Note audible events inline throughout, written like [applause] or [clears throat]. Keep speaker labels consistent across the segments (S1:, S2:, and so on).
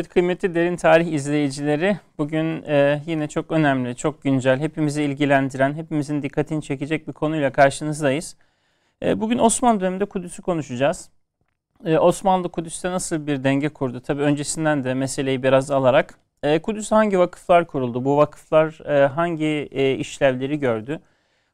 S1: Evet kıymetli derin tarih izleyicileri bugün e, yine çok önemli, çok güncel, hepimizi ilgilendiren, hepimizin dikkatini çekecek bir konuyla karşınızdayız. E, bugün Osmanlı döneminde Kudüs'ü konuşacağız. E, Osmanlı Kudüs'te nasıl bir denge kurdu? Tabii öncesinden de meseleyi biraz alarak. E, Kudüs'te hangi vakıflar kuruldu? Bu vakıflar e, hangi e, işlevleri gördü?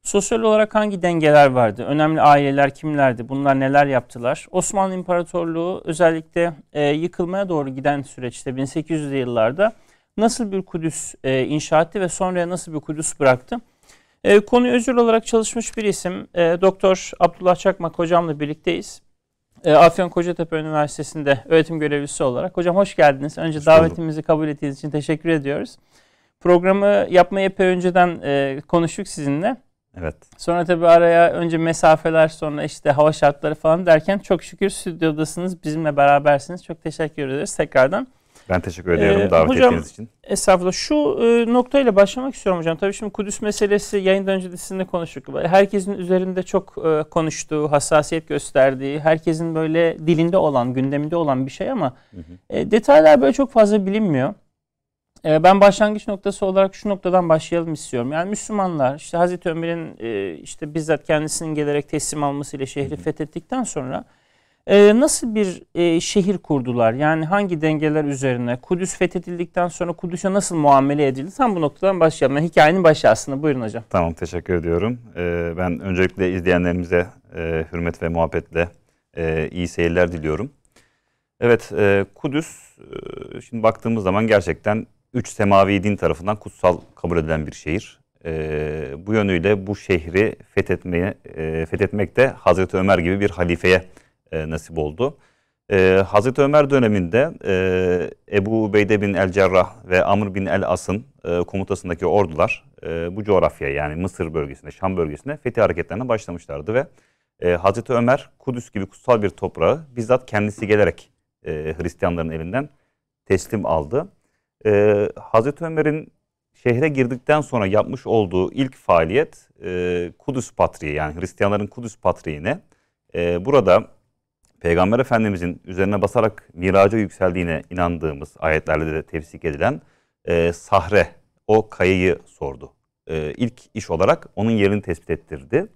S1: Sosyal olarak hangi dengeler vardı? Önemli aileler kimlerdi? Bunlar neler yaptılar? Osmanlı İmparatorluğu özellikle e, yıkılmaya doğru giden süreçte 1800'lü yıllarda nasıl bir Kudüs e, inşa etti ve sonraya nasıl bir Kudüs bıraktı? E, konuyu özür olarak çalışmış bir isim e, Doktor Abdullah Çakmak hocamla birlikteyiz. E, Afyon Kocatepe Üniversitesi'nde öğretim görevlisi olarak. Hocam hoş geldiniz. Önce hoş davetimizi kabul ettiğiniz için teşekkür ediyoruz. Programı yapmayı epey önceden e, konuştuk sizinle. Evet. Sonra tabii araya önce mesafeler sonra işte hava şartları falan derken çok şükür stüdyodasınız. Bizimle berabersiniz. Çok teşekkür ederiz tekrardan.
S2: Ben teşekkür ediyorum ee, davet hocam, ettiğiniz için.
S1: Estağfurullah. Şu e, noktayla başlamak istiyorum hocam. Tabii şimdi Kudüs meselesi yayından önce de sizinle konuştuk. Herkesin üzerinde çok e, konuştuğu, hassasiyet gösterdiği, herkesin böyle dilinde olan, gündeminde olan bir şey ama hı hı. E, detaylar böyle çok fazla bilinmiyor. Ee, ben başlangıç noktası olarak şu noktadan başlayalım istiyorum. Yani Müslümanlar işte Hazreti Ömer'in e, işte bizzat kendisinin gelerek teslim almasıyla şehri fethettikten sonra e, nasıl bir e, şehir kurdular? Yani hangi dengeler üzerine? Kudüs fethedildikten sonra Kudüs'e nasıl muamele edildi? Tam bu noktadan başlayalım. Yani
S2: hikayenin başı aslında. Buyurun hocam. Tamam teşekkür ediyorum. Ee, ben öncelikle izleyenlerimize hürmet ve muhabbetle iyi seyirler diliyorum. Evet Kudüs şimdi baktığımız zaman gerçekten üç semavi din tarafından kutsal kabul edilen bir şehir. E, bu yönüyle bu şehri fethetmeye, e, fethetmek de Hazreti Ömer gibi bir halifeye e, nasip oldu. E, Hazreti Ömer döneminde e, Ebu Ubeyde bin El Cerrah ve Amr bin El As'ın e, komutasındaki ordular e, bu coğrafya yani Mısır bölgesinde, Şam bölgesinde fetih hareketlerine başlamışlardı ve e, Hazreti Ömer Kudüs gibi kutsal bir toprağı bizzat kendisi gelerek e, Hristiyanların elinden teslim aldı. E, Hazreti Ömer'in şehre girdikten sonra yapmış olduğu ilk faaliyet e, Kudüs Patriği yani Hristiyanların Kudüs Patriğine e, burada Peygamber Efendimizin üzerine basarak miraca yükseldiğine inandığımız ayetlerle de tefsik edilen e, Sahre o kayayı sordu. E, ilk iş olarak onun yerini tespit ettirdi.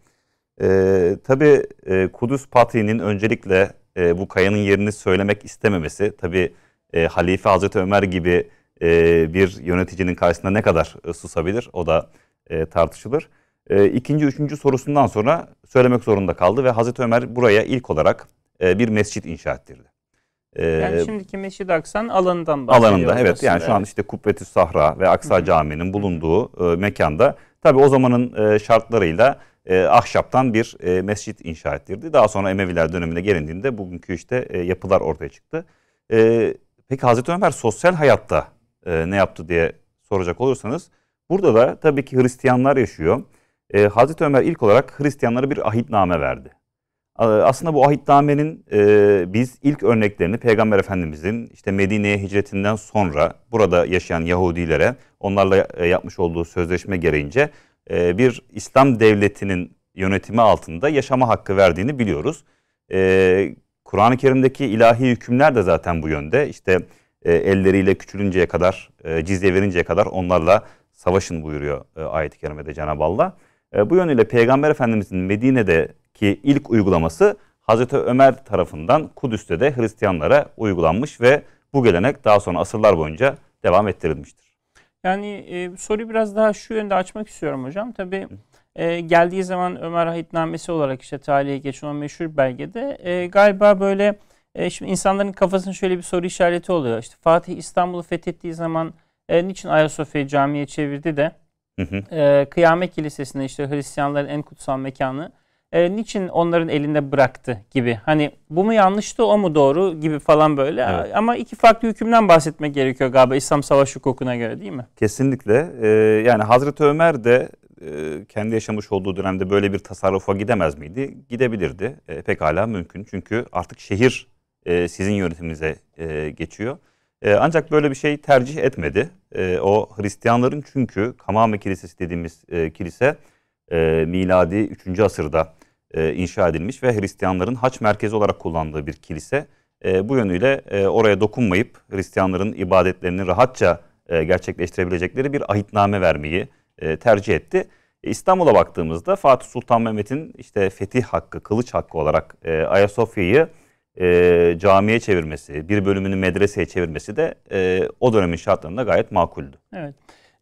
S2: E, tabii e, Kudüs Patriğinin öncelikle e, bu kayanın yerini söylemek istememesi tabii e, Halife Hazreti Ömer gibi e, bir yöneticinin karşısında ne kadar e, susabilir o da e, tartışılır. E, ikinci, üçüncü sorusundan sonra söylemek zorunda kaldı ve Hazreti Ömer buraya ilk olarak e, bir mescit inşa ettirdi. E, yani
S1: şimdiki Mescid-i alanından bahsediyor. Alanında evet yani şu an işte
S2: Kubbetü Sahra ve Aksa Hı-hı. Camii'nin bulunduğu e, mekanda tabi o zamanın e, şartlarıyla e, ahşaptan bir e, mescit inşa ettirdi. Daha sonra Emeviler dönemine gelindiğinde bugünkü işte e, yapılar ortaya çıktı. E, peki Hazreti Ömer sosyal hayatta e, ne yaptı diye soracak olursanız burada da tabii ki Hristiyanlar yaşıyor. E, Hazreti Ömer ilk olarak Hristiyanlara bir ahitname verdi. Aslında bu ahitnamenin e, biz ilk örneklerini Peygamber Efendimizin işte Medine'ye hicretinden sonra burada yaşayan Yahudilere onlarla e, yapmış olduğu sözleşme gereğince e, bir İslam devletinin yönetimi altında yaşama hakkı verdiğini biliyoruz. E, Kur'an-ı Kerim'deki ilahi hükümler de zaten bu yönde. İşte e, elleriyle küçülünceye kadar, e, cizye verinceye kadar onlarla savaşın buyuruyor e, ayet-i kerimede Cenab-ı Allah. E, bu yönüyle Peygamber Efendimizin Medine'deki ilk uygulaması Hazreti Ömer tarafından Kudüs'te de Hristiyanlara uygulanmış ve bu gelenek daha sonra asırlar boyunca devam ettirilmiştir.
S1: Yani e, soruyu biraz daha şu yönde açmak istiyorum hocam. Tabii e, geldiği zaman Ömer Ahitnamesi olarak işte tarihe geçen o meşhur belgede e, galiba böyle e, şimdi insanların kafasında şöyle bir soru işareti oluyor. İşte Fatih İstanbul'u fethettiği zaman e, niçin Ayasofya'yı camiye çevirdi de hı hı. E, Kıyamet Kilisesi'nde işte Hristiyanların en kutsal mekanı e, niçin onların elinde bıraktı gibi. Hani bu mu yanlıştı o mu doğru gibi falan böyle. Evet. Ama iki farklı hükümden bahsetmek gerekiyor galiba İslam savaş hukukuna göre değil mi?
S2: Kesinlikle. Ee, yani Hazreti Ömer de e, kendi yaşamış olduğu dönemde böyle bir tasarrufa gidemez miydi? Gidebilirdi. E, pekala mümkün. Çünkü artık şehir e, sizin yönetiminize e, geçiyor. E, ancak böyle bir şey tercih etmedi. E, o Hristiyanların çünkü Kamame Kilisesi dediğimiz e, kilise e, miladi 3. asırda e, inşa edilmiş ve Hristiyanların haç merkezi olarak kullandığı bir kilise. E, bu yönüyle e, oraya dokunmayıp Hristiyanların ibadetlerini rahatça e, gerçekleştirebilecekleri bir ahitname vermeyi e, tercih etti. İstanbul'a baktığımızda Fatih Sultan Mehmet'in işte fetih hakkı, kılıç hakkı olarak e, Ayasofya'yı e, camiye çevirmesi, bir bölümünü medreseye çevirmesi de e, o dönemin şartlarında gayet makuldü.
S1: Evet.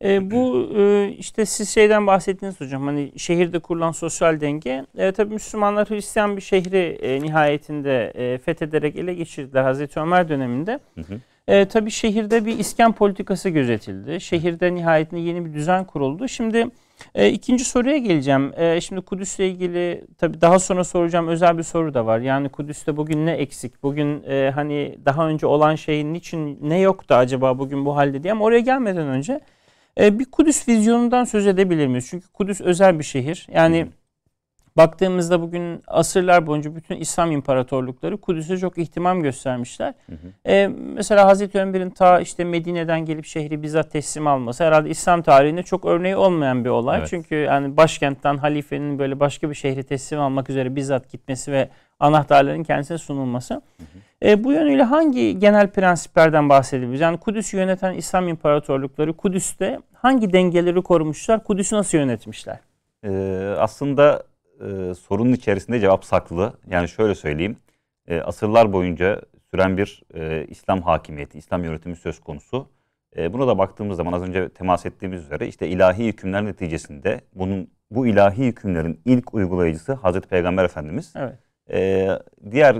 S1: E, bu e, işte siz şeyden bahsettiniz hocam hani şehirde kurulan sosyal denge. E, tabii Müslümanlar Hristiyan bir şehri e, nihayetinde e, fethederek ele geçirdiler Hazreti Ömer döneminde. Hı hı. E, tabii şehirde bir iskan politikası gözetildi. Şehirde nihayetinde yeni bir düzen kuruldu. Şimdi e, ikinci soruya geleceğim. E, şimdi Kudüs'le ilgili tabi daha sonra soracağım özel bir soru da var. Yani Kudüs'te bugün ne eksik? Bugün e, hani daha önce olan şeyin için ne yoktu acaba bugün bu halde diye ama oraya gelmeden önce e, bir Kudüs vizyonundan söz edebilir miyiz? Çünkü Kudüs özel bir şehir. Yani baktığımızda bugün asırlar boyunca bütün İslam imparatorlukları Kudüs'e çok ihtimam göstermişler. Hı hı. E, mesela Hazreti Ömer'in ta işte Medine'den gelip şehri bizzat teslim alması herhalde İslam tarihinde çok örneği olmayan bir olay. Evet. Çünkü yani başkentten halifenin böyle başka bir şehri teslim almak üzere bizzat gitmesi ve anahtarların kendisine sunulması. Hı hı. E, bu yönüyle hangi genel prensiplerden bahsedebiliriz? Yani Kudüs'ü yöneten İslam imparatorlukları Kudüs'te hangi dengeleri korumuşlar, Kudüs'ü nasıl yönetmişler?
S2: Ee, aslında e, sorunun içerisinde cevap saklı. Yani şöyle söyleyeyim. E, asırlar boyunca süren bir e, İslam hakimiyeti, İslam yönetimi söz konusu. E, buna da baktığımız zaman az önce temas ettiğimiz üzere işte ilahi hükümler neticesinde bunun bu ilahi hükümlerin ilk uygulayıcısı Hazreti Peygamber Efendimiz. Evet. E, diğer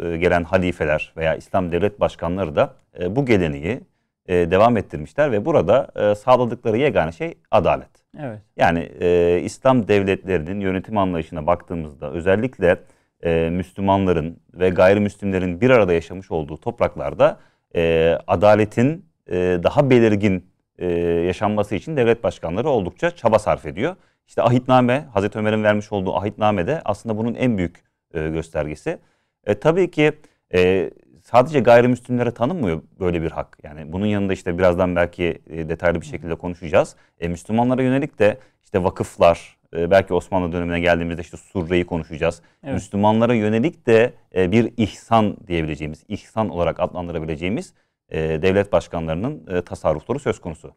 S2: e, gelen halifeler veya İslam devlet başkanları da e, bu geleneği e, devam ettirmişler ve burada e, sağladıkları yegane şey adalet. Evet. Yani e, İslam devletlerinin yönetim anlayışına baktığımızda özellikle e, Müslümanların ve gayrimüslimlerin bir arada yaşamış olduğu topraklarda e, adaletin e, daha belirgin e, yaşanması için devlet başkanları oldukça çaba sarf ediyor. İşte ahitname, Hazreti Ömer'in vermiş olduğu ahitname de aslında bunun en büyük e, göstergesi. E, tabii ki e, sadece gayrimüslimlere tanınmıyor böyle bir hak. Yani bunun yanında işte birazdan belki e, detaylı bir şekilde konuşacağız. E, Müslümanlara yönelik de işte vakıflar, e, belki Osmanlı dönemine geldiğimizde işte surreyi konuşacağız. Evet. Müslümanlara yönelik de e, bir ihsan diyebileceğimiz, ihsan olarak adlandırabileceğimiz e, devlet başkanlarının e, tasarrufları söz konusu.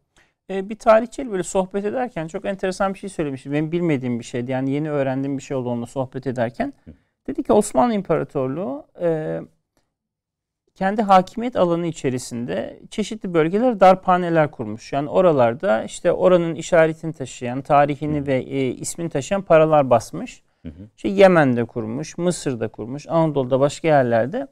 S1: E, bir tarihçiyle böyle sohbet ederken çok enteresan bir şey söylemişti. Benim bilmediğim bir şeydi. Yani yeni öğrendiğim bir şey oldu onunla sohbet ederken. Hı. Dedi ki Osmanlı İmparatorluğu... E, kendi hakimiyet alanı içerisinde çeşitli bölgeler darphaneler kurmuş. Yani oralarda işte oranın işaretini taşıyan, tarihini hı. ve e, ismini taşıyan paralar basmış. Hı hı. İşte Yemen'de kurmuş, Mısır'da kurmuş, Anadolu'da başka yerlerde.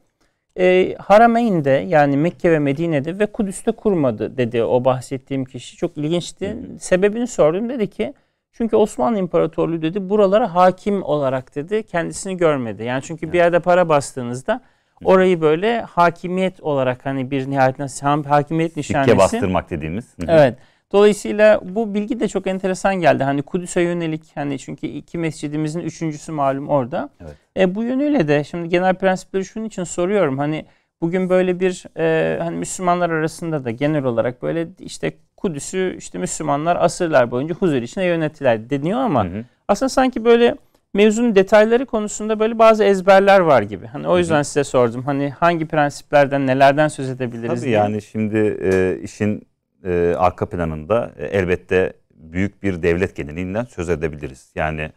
S1: E, Harameyn'de yani Mekke ve Medine'de ve Kudüs'te kurmadı dedi o bahsettiğim kişi. Çok ilginçti. Hı hı. Sebebini sordum dedi ki çünkü Osmanlı İmparatorluğu dedi buralara hakim olarak dedi kendisini görmedi. Yani çünkü bir yerde para bastığınızda Orayı böyle hakimiyet olarak hani bir nihayetinde hakimiyet nişanesi. Sikke bastırmak dediğimiz. Evet. Dolayısıyla bu bilgi de çok enteresan geldi. Hani Kudüs'e yönelik hani çünkü iki mescidimizin üçüncüsü malum orada. Evet. E, bu yönüyle de şimdi genel prensipleri şunun için soruyorum. Hani bugün böyle bir e, hani Müslümanlar arasında da genel olarak böyle işte Kudüs'ü işte Müslümanlar asırlar boyunca huzur içine yönettiler deniyor ama hı hı. aslında sanki böyle mevzunun detayları konusunda böyle bazı ezberler var gibi. Hani o yüzden Hı-hı. size sordum. Hani hangi prensiplerden, nelerden söz edebiliriz Tabii diye. yani
S2: şimdi e, işin e, arka planında e, elbette büyük bir devlet genelinden söz edebiliriz. Yani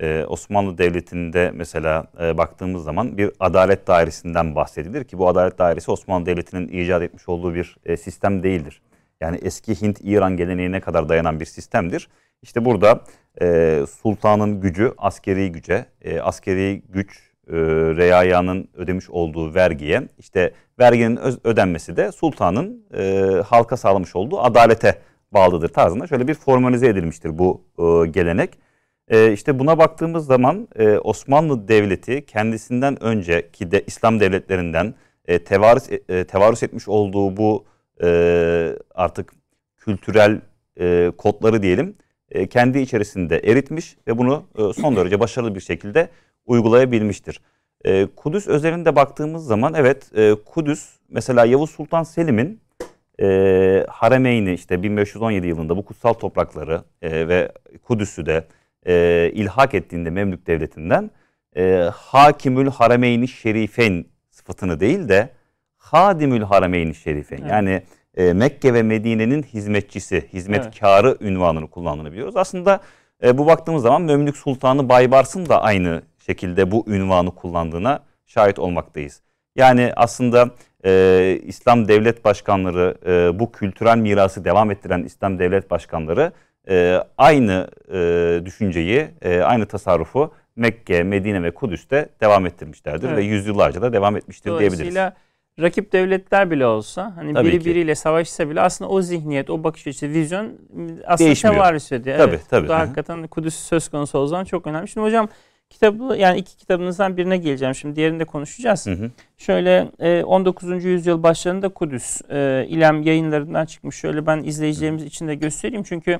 S2: e, Osmanlı Devleti'nde mesela e, baktığımız zaman bir adalet dairesinden bahsedilir ki bu adalet dairesi Osmanlı Devleti'nin icat etmiş olduğu bir e, sistem değildir. Yani eski Hint-İran geleneğine kadar dayanan bir sistemdir. İşte burada e, sultanın gücü askeri güce, e, askeri güç e, reayanın ödemiş olduğu vergiye, işte verginin öz, ödenmesi de sultanın e, halka sağlamış olduğu adalete bağlıdır tarzında şöyle bir formalize edilmiştir bu e, gelenek. E, işte buna baktığımız zaman e, Osmanlı Devleti kendisinden önceki de İslam devletlerinden e, tevarüs, e, tevarüs etmiş olduğu bu e, artık kültürel e, kodları diyelim e, kendi içerisinde eritmiş ve bunu e, son derece başarılı bir şekilde uygulayabilmiştir. E, Kudüs özelinde baktığımız zaman evet Kudüs mesela Yavuz Sultan Selim'in e, Haremeyni işte 1517 yılında bu kutsal toprakları ve Kudüs'ü de ilhak ettiğinde Memlük Devleti'nden Hakimül Haremeyni şerifen sıfatını değil de Hadimül Haremeyni şerifen evet. yani e, Mekke ve Medine'nin hizmetçisi, hizmetkarı evet. ünvanını kullandığını biliyoruz. Aslında e, bu baktığımız zaman Memlük Sultanı Baybars'ın da aynı şekilde bu ünvanı kullandığına şahit olmaktayız. Yani aslında e, İslam devlet başkanları, e, bu kültürel mirası devam ettiren İslam devlet başkanları e, aynı e, düşünceyi, e, aynı tasarrufu Mekke, Medine ve Kudüs'te devam ettirmişlerdir evet. ve yüzyıllarca da devam etmiştir Dolayısıyla, diyebiliriz
S1: rakip devletler bile olsa hani Tabii biri ki. biriyle savaşsa bile aslında o zihniyet, o bakış açısı, vizyon aslında Değişmiyor. tevarüs ediyor. Tabii, evet. tabii. Bu da hakikaten Kudüs söz konusu o zaman çok önemli. Şimdi hocam kitabı yani iki kitabınızdan birine geleceğim şimdi diğerinde konuşacağız. Hı hı. Şöyle 19. E, yüzyıl başlarında Kudüs e, İlem yayınlarından çıkmış. Şöyle ben izleyicilerimiz için de göstereyim çünkü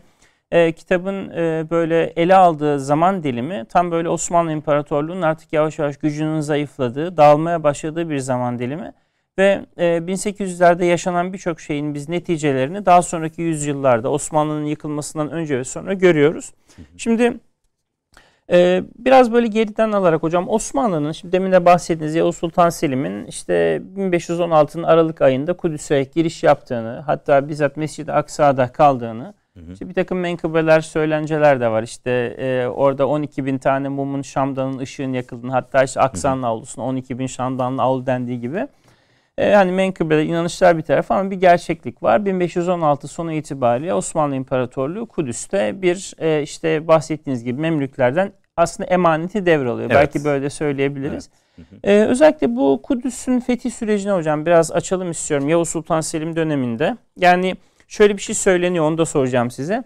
S1: e, kitabın e, böyle ele aldığı zaman dilimi tam böyle Osmanlı İmparatorluğu'nun artık yavaş yavaş gücünün zayıfladığı, dağılmaya başladığı bir zaman dilimi. Ve e, 1800'lerde yaşanan birçok şeyin biz neticelerini daha sonraki yüzyıllarda Osmanlı'nın yıkılmasından önce ve sonra görüyoruz. Şimdi e, biraz böyle geriden alarak hocam Osmanlı'nın şimdi demin de bahsettiğiniz ya Sultan Selim'in işte 1516'nın Aralık ayında Kudüs'e giriş yaptığını hatta bizzat Mescid-i Aksa'da kaldığını işte bir takım menkıbeler söylenceler de var işte e, orada 12 bin tane mumun Şam'danın ışığın yakıldığını hatta işte Aksa'nın avlusuna 12 bin Şam'danın avlu dendiği gibi e, hani menkıbeler, inanışlar bir taraf ama bir gerçeklik var. 1516 sonu itibariyle Osmanlı İmparatorluğu Kudüs'te bir e, işte bahsettiğiniz gibi Memlüklerden aslında emaneti devralıyor. Evet. Belki böyle söyleyebiliriz. Evet. Ee, özellikle bu Kudüs'ün fethi sürecine hocam biraz açalım istiyorum. Yavuz Sultan Selim döneminde. Yani şöyle bir şey söyleniyor onu da soracağım size.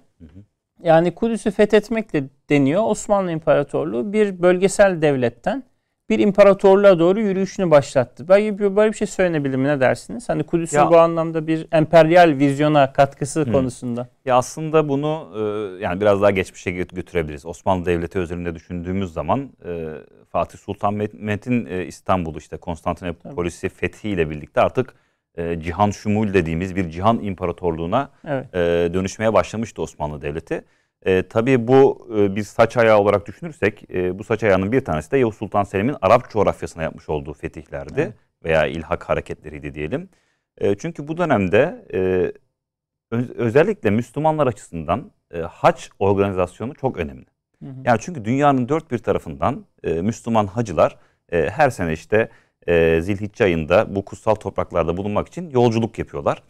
S1: yani Kudüs'ü fethetmek de deniyor. Osmanlı İmparatorluğu bir bölgesel devletten bir imparatorluğa doğru yürüyüşünü başlattı. Böyle, böyle bir şey söylenebilir mi ne dersiniz? Hani Kudüs'ün bu anlamda bir emperyal vizyona katkısı hı. Hmm. konusunda.
S2: Ya aslında bunu e, yani biraz daha geçmişe götürebiliriz. Osmanlı Devleti özelinde düşündüğümüz zaman e, Fatih Sultan Mehmet'in e, İstanbul'u işte Konstantinopolis'i fethiyle birlikte artık e, Cihan Şumul dediğimiz bir cihan imparatorluğuna evet. e, dönüşmeye başlamıştı Osmanlı Devleti. E, tabii bu e, bir saç ayağı olarak düşünürsek e, bu saç ayağının bir tanesi de Yavuz Sultan Selim'in Arap coğrafyasına yapmış olduğu fetihlerdi evet. veya ilhak hareketleriydi diyelim. E, çünkü bu dönemde e, özellikle Müslümanlar açısından e, haç organizasyonu çok önemli. Hı hı. Yani çünkü dünyanın dört bir tarafından e, Müslüman hacılar e, her sene işte e, Zilhicce ayında bu kutsal topraklarda bulunmak için yolculuk yapıyorlar.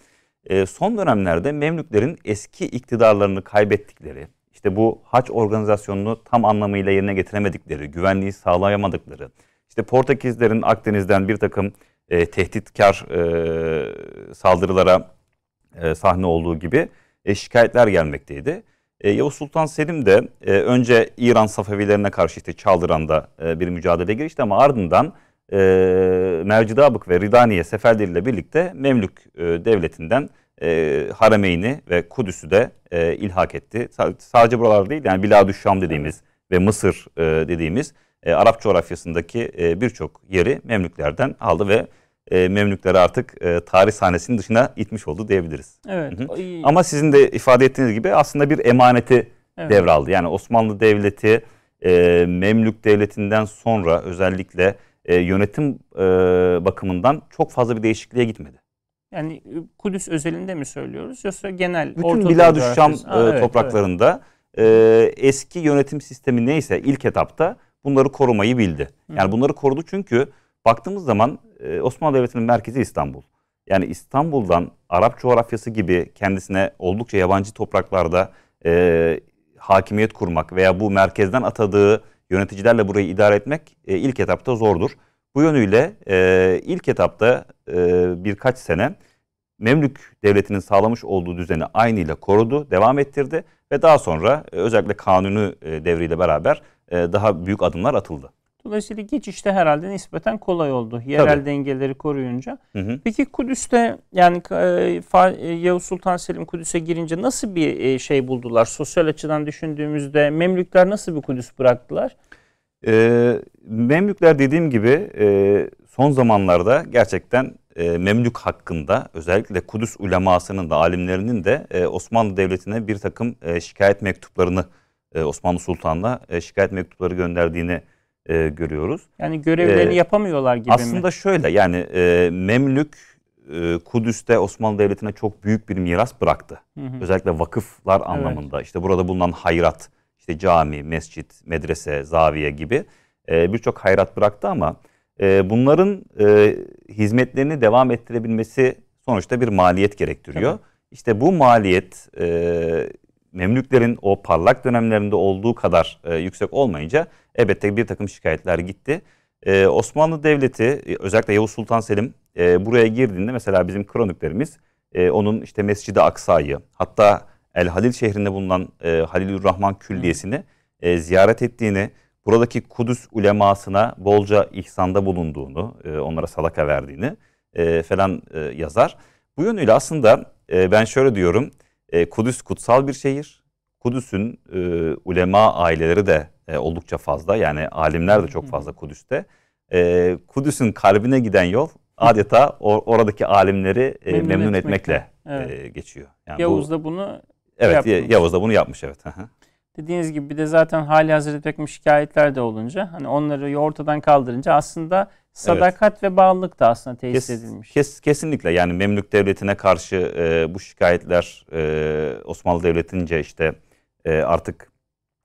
S2: E, son dönemlerde Memlüklerin eski iktidarlarını kaybettikleri, işte bu haç organizasyonunu tam anlamıyla yerine getiremedikleri, güvenliği sağlayamadıkları, işte Portekizlerin Akdeniz'den bir takım e, tehditkar e, saldırılara e, sahne olduğu gibi e, şikayetler gelmekteydi. E, Yavuz Sultan Selim de e, önce İran Safevilerine karşı işte Çaldıran'da e, bir mücadele girişti ama ardından e, Mercidabık ve Ridaniye seferleriyle birlikte Memlük e, devletinden e, Harameyni ve Kudüs'ü de e, ilhak etti. S- sadece buralar değil yani Biladü Şam dediğimiz ve Mısır e, dediğimiz e, Arap coğrafyasındaki e, birçok yeri Memlüklerden aldı ve e, Memlükleri artık e, tarih sahnesinin dışına itmiş oldu diyebiliriz. Evet. Hı -hı. Ama sizin de ifade ettiğiniz gibi aslında bir emaneti evet. devraldı. Yani Osmanlı Devleti e, Memlük Devleti'nden sonra özellikle e, yönetim e, bakımından çok fazla bir değişikliğe gitmedi.
S1: Yani ıı, Kudüs özelinde mi söylüyoruz yoksa genel Bütün Orta Biladü ıı, topraklarında
S2: E, eski yönetim sistemi neyse ilk etapta bunları korumayı bildi. Hı. Yani bunları korudu çünkü baktığımız zaman e, Osmanlı Devleti'nin merkezi İstanbul. Yani İstanbul'dan Arap coğrafyası gibi kendisine oldukça yabancı topraklarda e, hakimiyet kurmak veya bu merkezden atadığı yöneticilerle burayı idare etmek e, ilk etapta zordur. Bu yönüyle e, ilk etapta e, birkaç sene Memlük Devleti'nin sağlamış olduğu düzeni aynıyla korudu, devam ettirdi ve daha sonra e, özellikle kanunu e, devriyle beraber e, daha büyük adımlar atıldı.
S1: Dolayısıyla geçişte herhalde nispeten kolay oldu. Yerel Tabii. dengeleri koruyunca. Hı hı. Peki Kudüs'te yani e, e Yavuz Sultan Selim Kudüs'e girince nasıl bir e, şey buldular? Sosyal açıdan düşündüğümüzde Memlükler nasıl bir Kudüs bıraktılar?
S2: E, Memlükler dediğim gibi e, son zamanlarda gerçekten e, Memlük hakkında özellikle Kudüs ulemasının da alimlerinin de e, Osmanlı Devleti'ne bir takım e, şikayet mektuplarını e, Osmanlı Sultan'la e, şikayet mektupları gönderdiğini e, görüyoruz. Yani görevlerini e, yapamıyorlar gibi Aslında mi? şöyle yani e, Memlük e, Kudüs'te Osmanlı Devleti'ne çok büyük bir miras bıraktı. Hı hı. Özellikle vakıflar anlamında evet. işte burada bulunan hayrat, işte cami, mescit, medrese, zaviye gibi e, birçok hayrat bıraktı ama e, bunların e, hizmetlerini devam ettirebilmesi sonuçta bir maliyet gerektiriyor. Tabii. İşte bu maliyet e, Memlüklerin o parlak dönemlerinde olduğu kadar e, yüksek olmayınca elbette bir takım şikayetler gitti. E, Osmanlı Devleti e, özellikle Yavuz Sultan Selim e, buraya girdiğinde mesela bizim kroniklerimiz e, onun işte Mescid-i Aksa'yı hatta El Halil şehrinde bulunan e, Halilur Rahman Külliyesi'ni e, ziyaret ettiğini, buradaki Kudüs ulemasına bolca ihsanda bulunduğunu, e, onlara salaka verdiğini e, falan e, yazar. Bu yönüyle aslında e, ben şöyle diyorum, e, Kudüs kutsal bir şehir. Kudüs'ün e, ulema aileleri de e, oldukça fazla, yani alimler de çok fazla Kudüs'te. E, Kudüs'ün kalbine giden yol adeta or- oradaki alimleri e, memnun, memnun etmekle,
S1: etmekle evet. e, geçiyor. Yani Yavuz bu, da bunu
S2: Evet şey yapmış. Yavuz da bunu yapmış evet.
S1: Dediğiniz gibi bir de zaten hali hazırda takım şikayetler de olunca hani onları ortadan kaldırınca aslında sadakat evet. ve bağlılık da aslında tesis kes, edilmiş.
S2: Kes, kesinlikle yani Memlük Devleti'ne karşı e, bu şikayetler e, Osmanlı Devleti'nce işte e, artık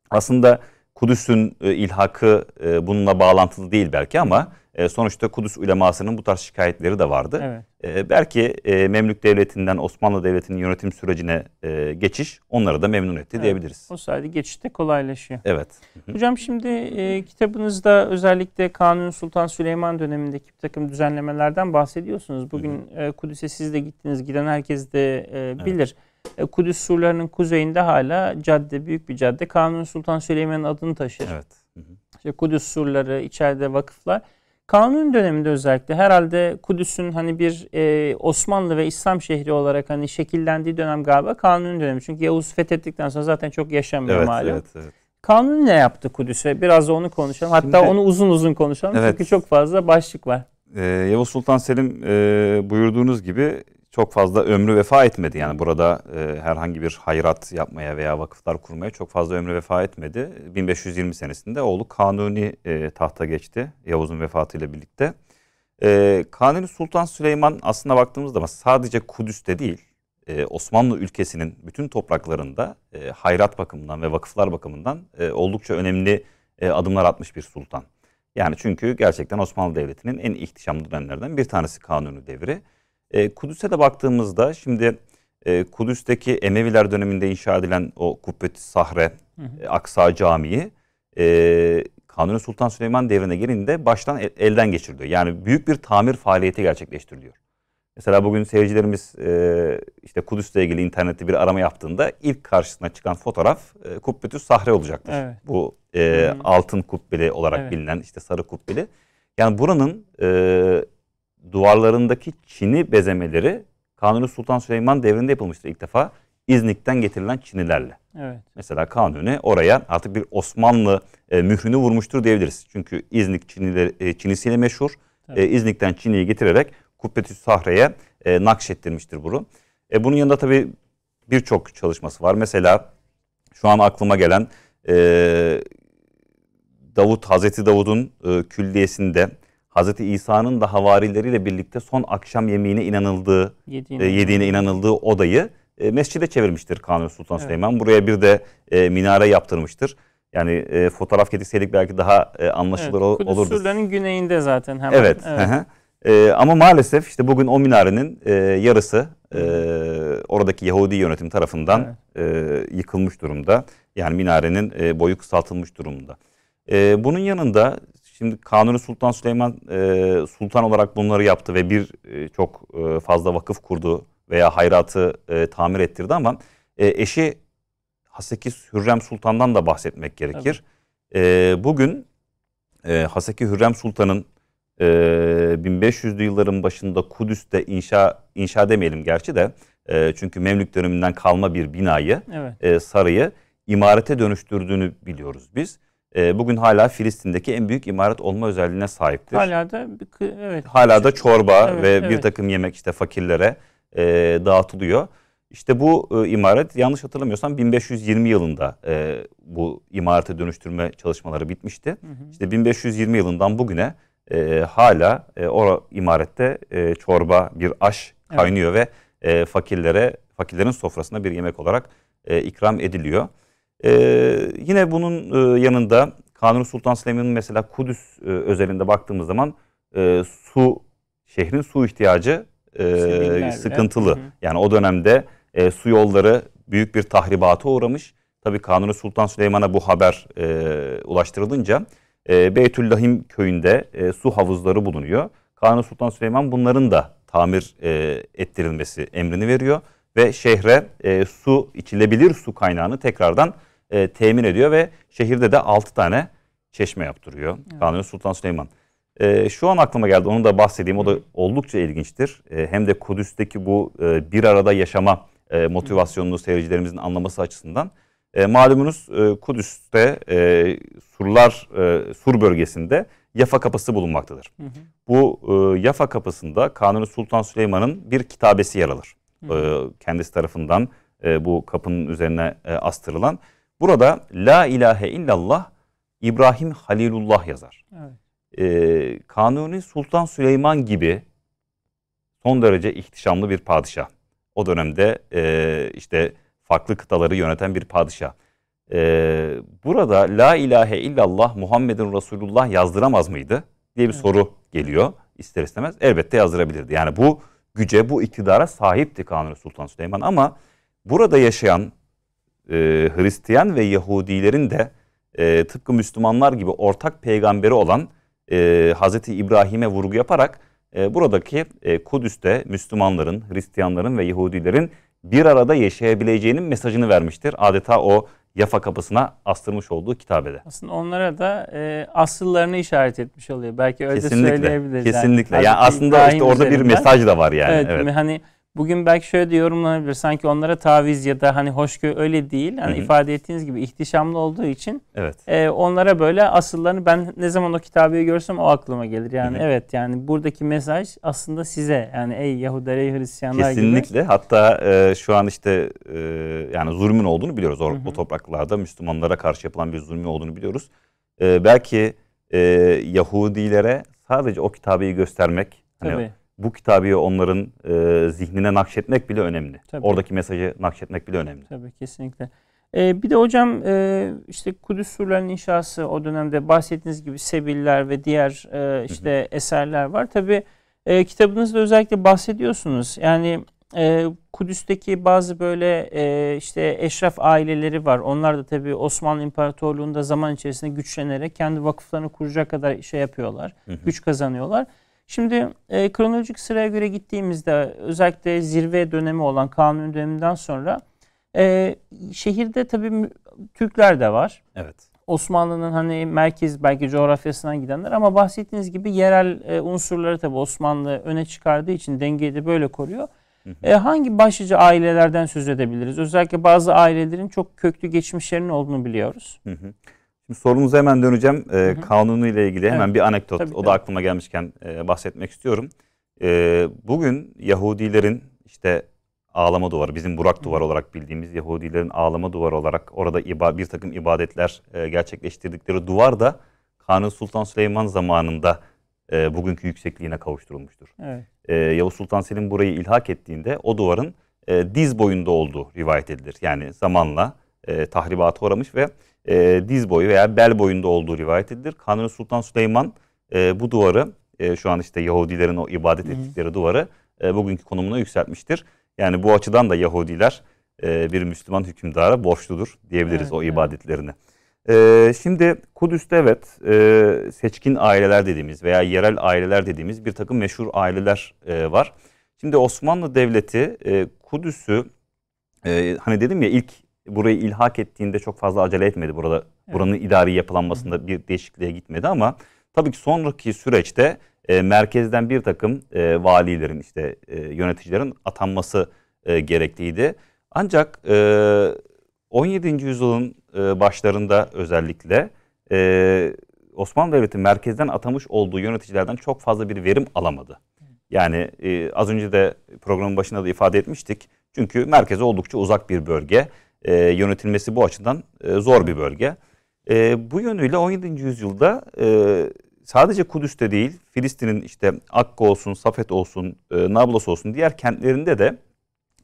S2: aslında Kudüs'ün e, ilhakı e, bununla bağlantılı değil belki ama e, sonuçta Kudüs ulemasının bu tarz şikayetleri de vardı. Evet. E, belki e, Memlük Devleti'nden Osmanlı Devleti'nin yönetim sürecine e, geçiş onları da memnun etti evet. diyebiliriz.
S1: O sayede geçiş de kolaylaşıyor. Evet. Hocam şimdi e, kitabınızda özellikle Kanuni Sultan Süleyman dönemindeki bir takım düzenlemelerden bahsediyorsunuz. Bugün e, Kudüs'e siz de gittiniz. Giden herkes de e, bilir. Evet. Kudüs surlarının kuzeyinde hala cadde, büyük bir cadde. Kanuni Sultan Süleyman'ın adını taşır. Evet. Hı hı. İşte Kudüs surları, içeride vakıflar. Kanun döneminde özellikle herhalde Kudüs'ün hani bir e, Osmanlı ve İslam şehri olarak hani şekillendiği dönem galiba Kanun dönemi. Çünkü Yavuz fethettikten sonra zaten çok yaşamıyor evet, malum. Evet, evet. Kanun ne yaptı Kudüs'e? Biraz da onu konuşalım. Hatta onu uzun uzun konuşalım. Evet. Çünkü çok fazla başlık var.
S2: Ee, Yavuz Sultan Selim e, buyurduğunuz gibi çok fazla ömrü vefa etmedi. Yani burada e, herhangi bir hayrat yapmaya veya vakıflar kurmaya çok fazla ömrü vefa etmedi. 1520 senesinde oğlu Kanuni e, tahta geçti Yavuz'un vefatıyla birlikte. E, Kanuni Sultan Süleyman aslında baktığımızda sadece Kudüs'te değil e, Osmanlı ülkesinin bütün topraklarında e, hayrat bakımından ve vakıflar bakımından e, oldukça önemli e, adımlar atmış bir sultan. Yani çünkü gerçekten Osmanlı Devleti'nin en ihtişamlı dönemlerden bir tanesi Kanuni devri. E, Kudüs'e de baktığımızda şimdi e, Kudüs'teki Emeviler döneminde inşa edilen o Kubbet-i Sahre hı hı. E, Aksa Camii e, Kanuni Sultan Süleyman devrine gelince baştan elden geçiriliyor. Yani büyük bir tamir faaliyeti gerçekleştiriliyor. Mesela bugün seyircilerimiz e, işte Kudüs'le ilgili internette bir arama yaptığında ilk karşısına çıkan fotoğraf e, Kubbetü Sahre olacaktır. Evet. Bu e, hmm. altın kubbeli olarak evet. bilinen işte sarı kubbeli. Yani buranın e, duvarlarındaki Çin'i bezemeleri Kanuni Sultan Süleyman devrinde yapılmıştır ilk defa. İznik'ten getirilen Çinilerle. Evet. Mesela Kanuni oraya artık bir Osmanlı e, mührünü vurmuştur diyebiliriz. Çünkü İznik Çinileri, e, Çinisiyle meşhur. Evet. E, İznik'ten Çini'yi getirerek Kubbetü Sahre'ye e, nakşettirmiştir bunu. E, bunun yanında tabii birçok çalışması var. Mesela şu an aklıma gelen e, Davut Hazreti Davud'un e, külliyesinde Hazreti İsa'nın da havarileriyle birlikte son akşam yemeğine inanıldığı, yediğine, e, yediğine inanıldığı odayı e, mescide çevirmiştir Kanuni Sultan evet. Süleyman. Buraya bir de e, minare yaptırmıştır. Yani e, fotoğraf getirseydik belki daha e, anlaşılır evet, Kudüs olurdu.
S1: Kudüs güneyinde zaten hemen. Evet. evet.
S2: E, ama maalesef işte bugün o minarenin e, yarısı e, oradaki Yahudi yönetim tarafından evet. e, yıkılmış durumda. Yani minarenin e, boyu kısaltılmış durumda. E, bunun yanında Şimdi Kanuni Sultan Süleyman e, sultan olarak bunları yaptı ve bir e, çok e, fazla vakıf kurdu veya hayratı e, tamir ettirdi ama e, eşi Haseki Hürrem Sultan'dan da bahsetmek gerekir. E, bugün e, Haseki Hürrem Sultan'ın e, 1500'lü yılların başında Kudüs'te inşa inşa demeyelim gerçi de e, çünkü Memlük döneminden kalma bir binayı evet. e, sarayı imarete dönüştürdüğünü biliyoruz biz. Ee, bugün hala Filistin'deki en büyük imaret olma özelliğine sahiptir. Hala da
S1: bir evet. Hala da çorba evet, ve evet. bir
S2: takım yemek işte fakirlere e, dağıtılıyor. İşte bu e, imaret yanlış hatırlamıyorsam 1520 yılında e, bu imarete dönüştürme çalışmaları bitmişti. Hı hı. İşte 1520 yılından bugüne e, hala e, o imarette e, çorba bir aş kaynıyor evet. ve e, fakirlere fakirlerin sofrasına bir yemek olarak e, ikram ediliyor. Ee, yine bunun e, yanında Kanuni Sultan Süleyman'ın mesela Kudüs e, özelinde baktığımız zaman e, su şehrin su ihtiyacı e, sıkıntılı. Hı hı. Yani o dönemde e, su yolları büyük bir tahribata uğramış. Tabii Kanuni Sultan Süleyman'a bu haber e, ulaştırılınca e, Beytüllahim köyünde e, su havuzları bulunuyor. Kanuni Sultan Süleyman bunların da tamir e, ettirilmesi emrini veriyor ve şehre e, su içilebilir su kaynağını tekrardan e, temin ediyor ve şehirde de 6 tane çeşme yaptırıyor evet. Kanuni Sultan Süleyman. E, şu an aklıma geldi onu da bahsedeyim o da oldukça ilginçtir. E, hem de Kudüs'teki bu e, bir arada yaşama e, motivasyonunu seyircilerimizin anlaması açısından. E, malumunuz e, Kudüs'te e, surlar e, sur bölgesinde Yafa kapısı bulunmaktadır. Hı hı. Bu e, Yafa kapısında Kanuni Sultan Süleyman'ın bir kitabesi yer alır e, kendisi tarafından e, bu kapının üzerine e, astırılan. Burada La ilahe illallah İbrahim Halilullah yazar. Evet. E, Kanuni Sultan Süleyman gibi son derece ihtişamlı bir padişah. O dönemde e, işte farklı kıtaları yöneten bir padişah. E, burada La ilahe illallah Muhammed'in Resulullah yazdıramaz mıydı diye bir evet. soru geliyor ister istemez. Elbette yazdırabilirdi. Yani bu güce, bu iktidara sahipti Kanuni Sultan Süleyman. Ama burada yaşayan e, Hristiyan ve Yahudilerin de e, tıpkı Müslümanlar gibi ortak peygamberi olan e, Hz. İbrahim'e vurgu yaparak e, buradaki e, Kudüs'te Müslümanların, Hristiyanların ve Yahudilerin bir arada yaşayabileceğinin mesajını vermiştir. Adeta o Yafa kapısına astırmış olduğu kitabede. Aslında
S1: onlara da e, asıllarını işaret etmiş oluyor. Belki öyle kesinlikle, söyleyebiliriz. Kesinlikle. Yani, yani aslında işte orada üzerinden. bir mesaj da var yani. Evet. evet. Hani Bugün belki şöyle de yorumlanabilir. Sanki onlara taviz ya da hani hoşgörü öyle değil. Hani Hı-hı. ifade ettiğiniz gibi ihtişamlı olduğu için evet. e, onlara böyle asıllarını ben ne zaman o kitabı görsem o aklıma gelir. Yani Hı-hı. evet yani buradaki mesaj aslında size yani ey Yahudiler ey Hristiyanlar Kesinlikle.
S2: Gibi. Hatta e, şu an işte e, yani zulmün olduğunu biliyoruz. O, o topraklarda Müslümanlara karşı yapılan bir zulmün olduğunu biliyoruz. E, belki e, Yahudilere sadece o kitabeyi göstermek hani Tabii bu kitabı onların e, zihnine nakşetmek bile önemli. Tabii. Oradaki mesajı nakşetmek bile önemli.
S1: Tabii kesinlikle. Ee, bir de hocam e, işte Kudüs surlarının inşası o dönemde bahsettiğiniz gibi Sebiller ve diğer e, işte hı hı. eserler var. Tabii e, kitabınızda özellikle bahsediyorsunuz. Yani e, Kudüs'teki bazı böyle e, işte eşraf aileleri var. Onlar da tabii Osmanlı İmparatorluğu'nda zaman içerisinde güçlenerek kendi vakıflarını kuracak kadar şey yapıyorlar. Hı hı. Güç kazanıyorlar. Şimdi e, kronolojik sıraya göre gittiğimizde özellikle zirve dönemi olan kanun döneminden sonra e, şehirde tabii Türkler de var. Evet. Osmanlı'nın hani merkez belki coğrafyasından gidenler ama bahsettiğiniz gibi yerel e, unsurları tabii Osmanlı öne çıkardığı için dengeyi de böyle koruyor. Hı hı. E, hangi başlıca ailelerden söz edebiliriz? Özellikle bazı ailelerin çok köklü geçmişlerinin olduğunu biliyoruz.
S2: Hı hı. Şimdi sorumuza hemen döneceğim. E, kanunu ile ilgili hemen evet. bir anekdot. Tabii, o tabii. da aklıma gelmişken e, bahsetmek istiyorum. E, bugün Yahudilerin işte ağlama duvarı, bizim Burak duvarı olarak bildiğimiz Yahudilerin ağlama duvarı olarak orada iba, bir takım ibadetler e, gerçekleştirdikleri duvar da Kanun Sultan Süleyman zamanında e, bugünkü yüksekliğine kavuşturulmuştur. Evet. E, Yavuz Sultan Selim burayı ilhak ettiğinde o duvarın e, diz boyunda olduğu rivayet edilir. Yani zamanla e, tahribata uğramış ve e, diz boyu veya bel boyunda olduğu rivayet edilir. Kanuni Sultan Süleyman e, bu duvarı e, şu an işte Yahudilerin o ibadet ettikleri Hı. duvarı e, bugünkü konumuna yükseltmiştir. Yani bu açıdan da Yahudiler e, bir Müslüman hükümdara borçludur diyebiliriz evet, o evet. ibadetlerini. E, şimdi Kudüs'te evet e, seçkin aileler dediğimiz veya yerel aileler dediğimiz bir takım meşhur aileler e, var. Şimdi Osmanlı Devleti e, Kudüs'ü e, hani dedim ya ilk burayı ilhak ettiğinde çok fazla acele etmedi burada. Evet. Buranın idari yapılanmasında bir değişikliğe gitmedi ama tabii ki sonraki süreçte e, merkezden bir takım e, valilerin işte e, yöneticilerin atanması e, gerekliydi. Ancak e, 17. yüzyılın e, başlarında özellikle e, Osmanlı Devleti merkezden atamış olduğu yöneticilerden çok fazla bir verim alamadı. Yani e, az önce de programın başında da ifade etmiştik. Çünkü merkeze oldukça uzak bir bölge e, yönetilmesi bu açıdan e, zor bir bölge. E, bu yönüyle 17. yüzyılda e, sadece Kudüs'te değil Filistin'in işte Akko olsun, Safet olsun, e, Nablus olsun diğer kentlerinde de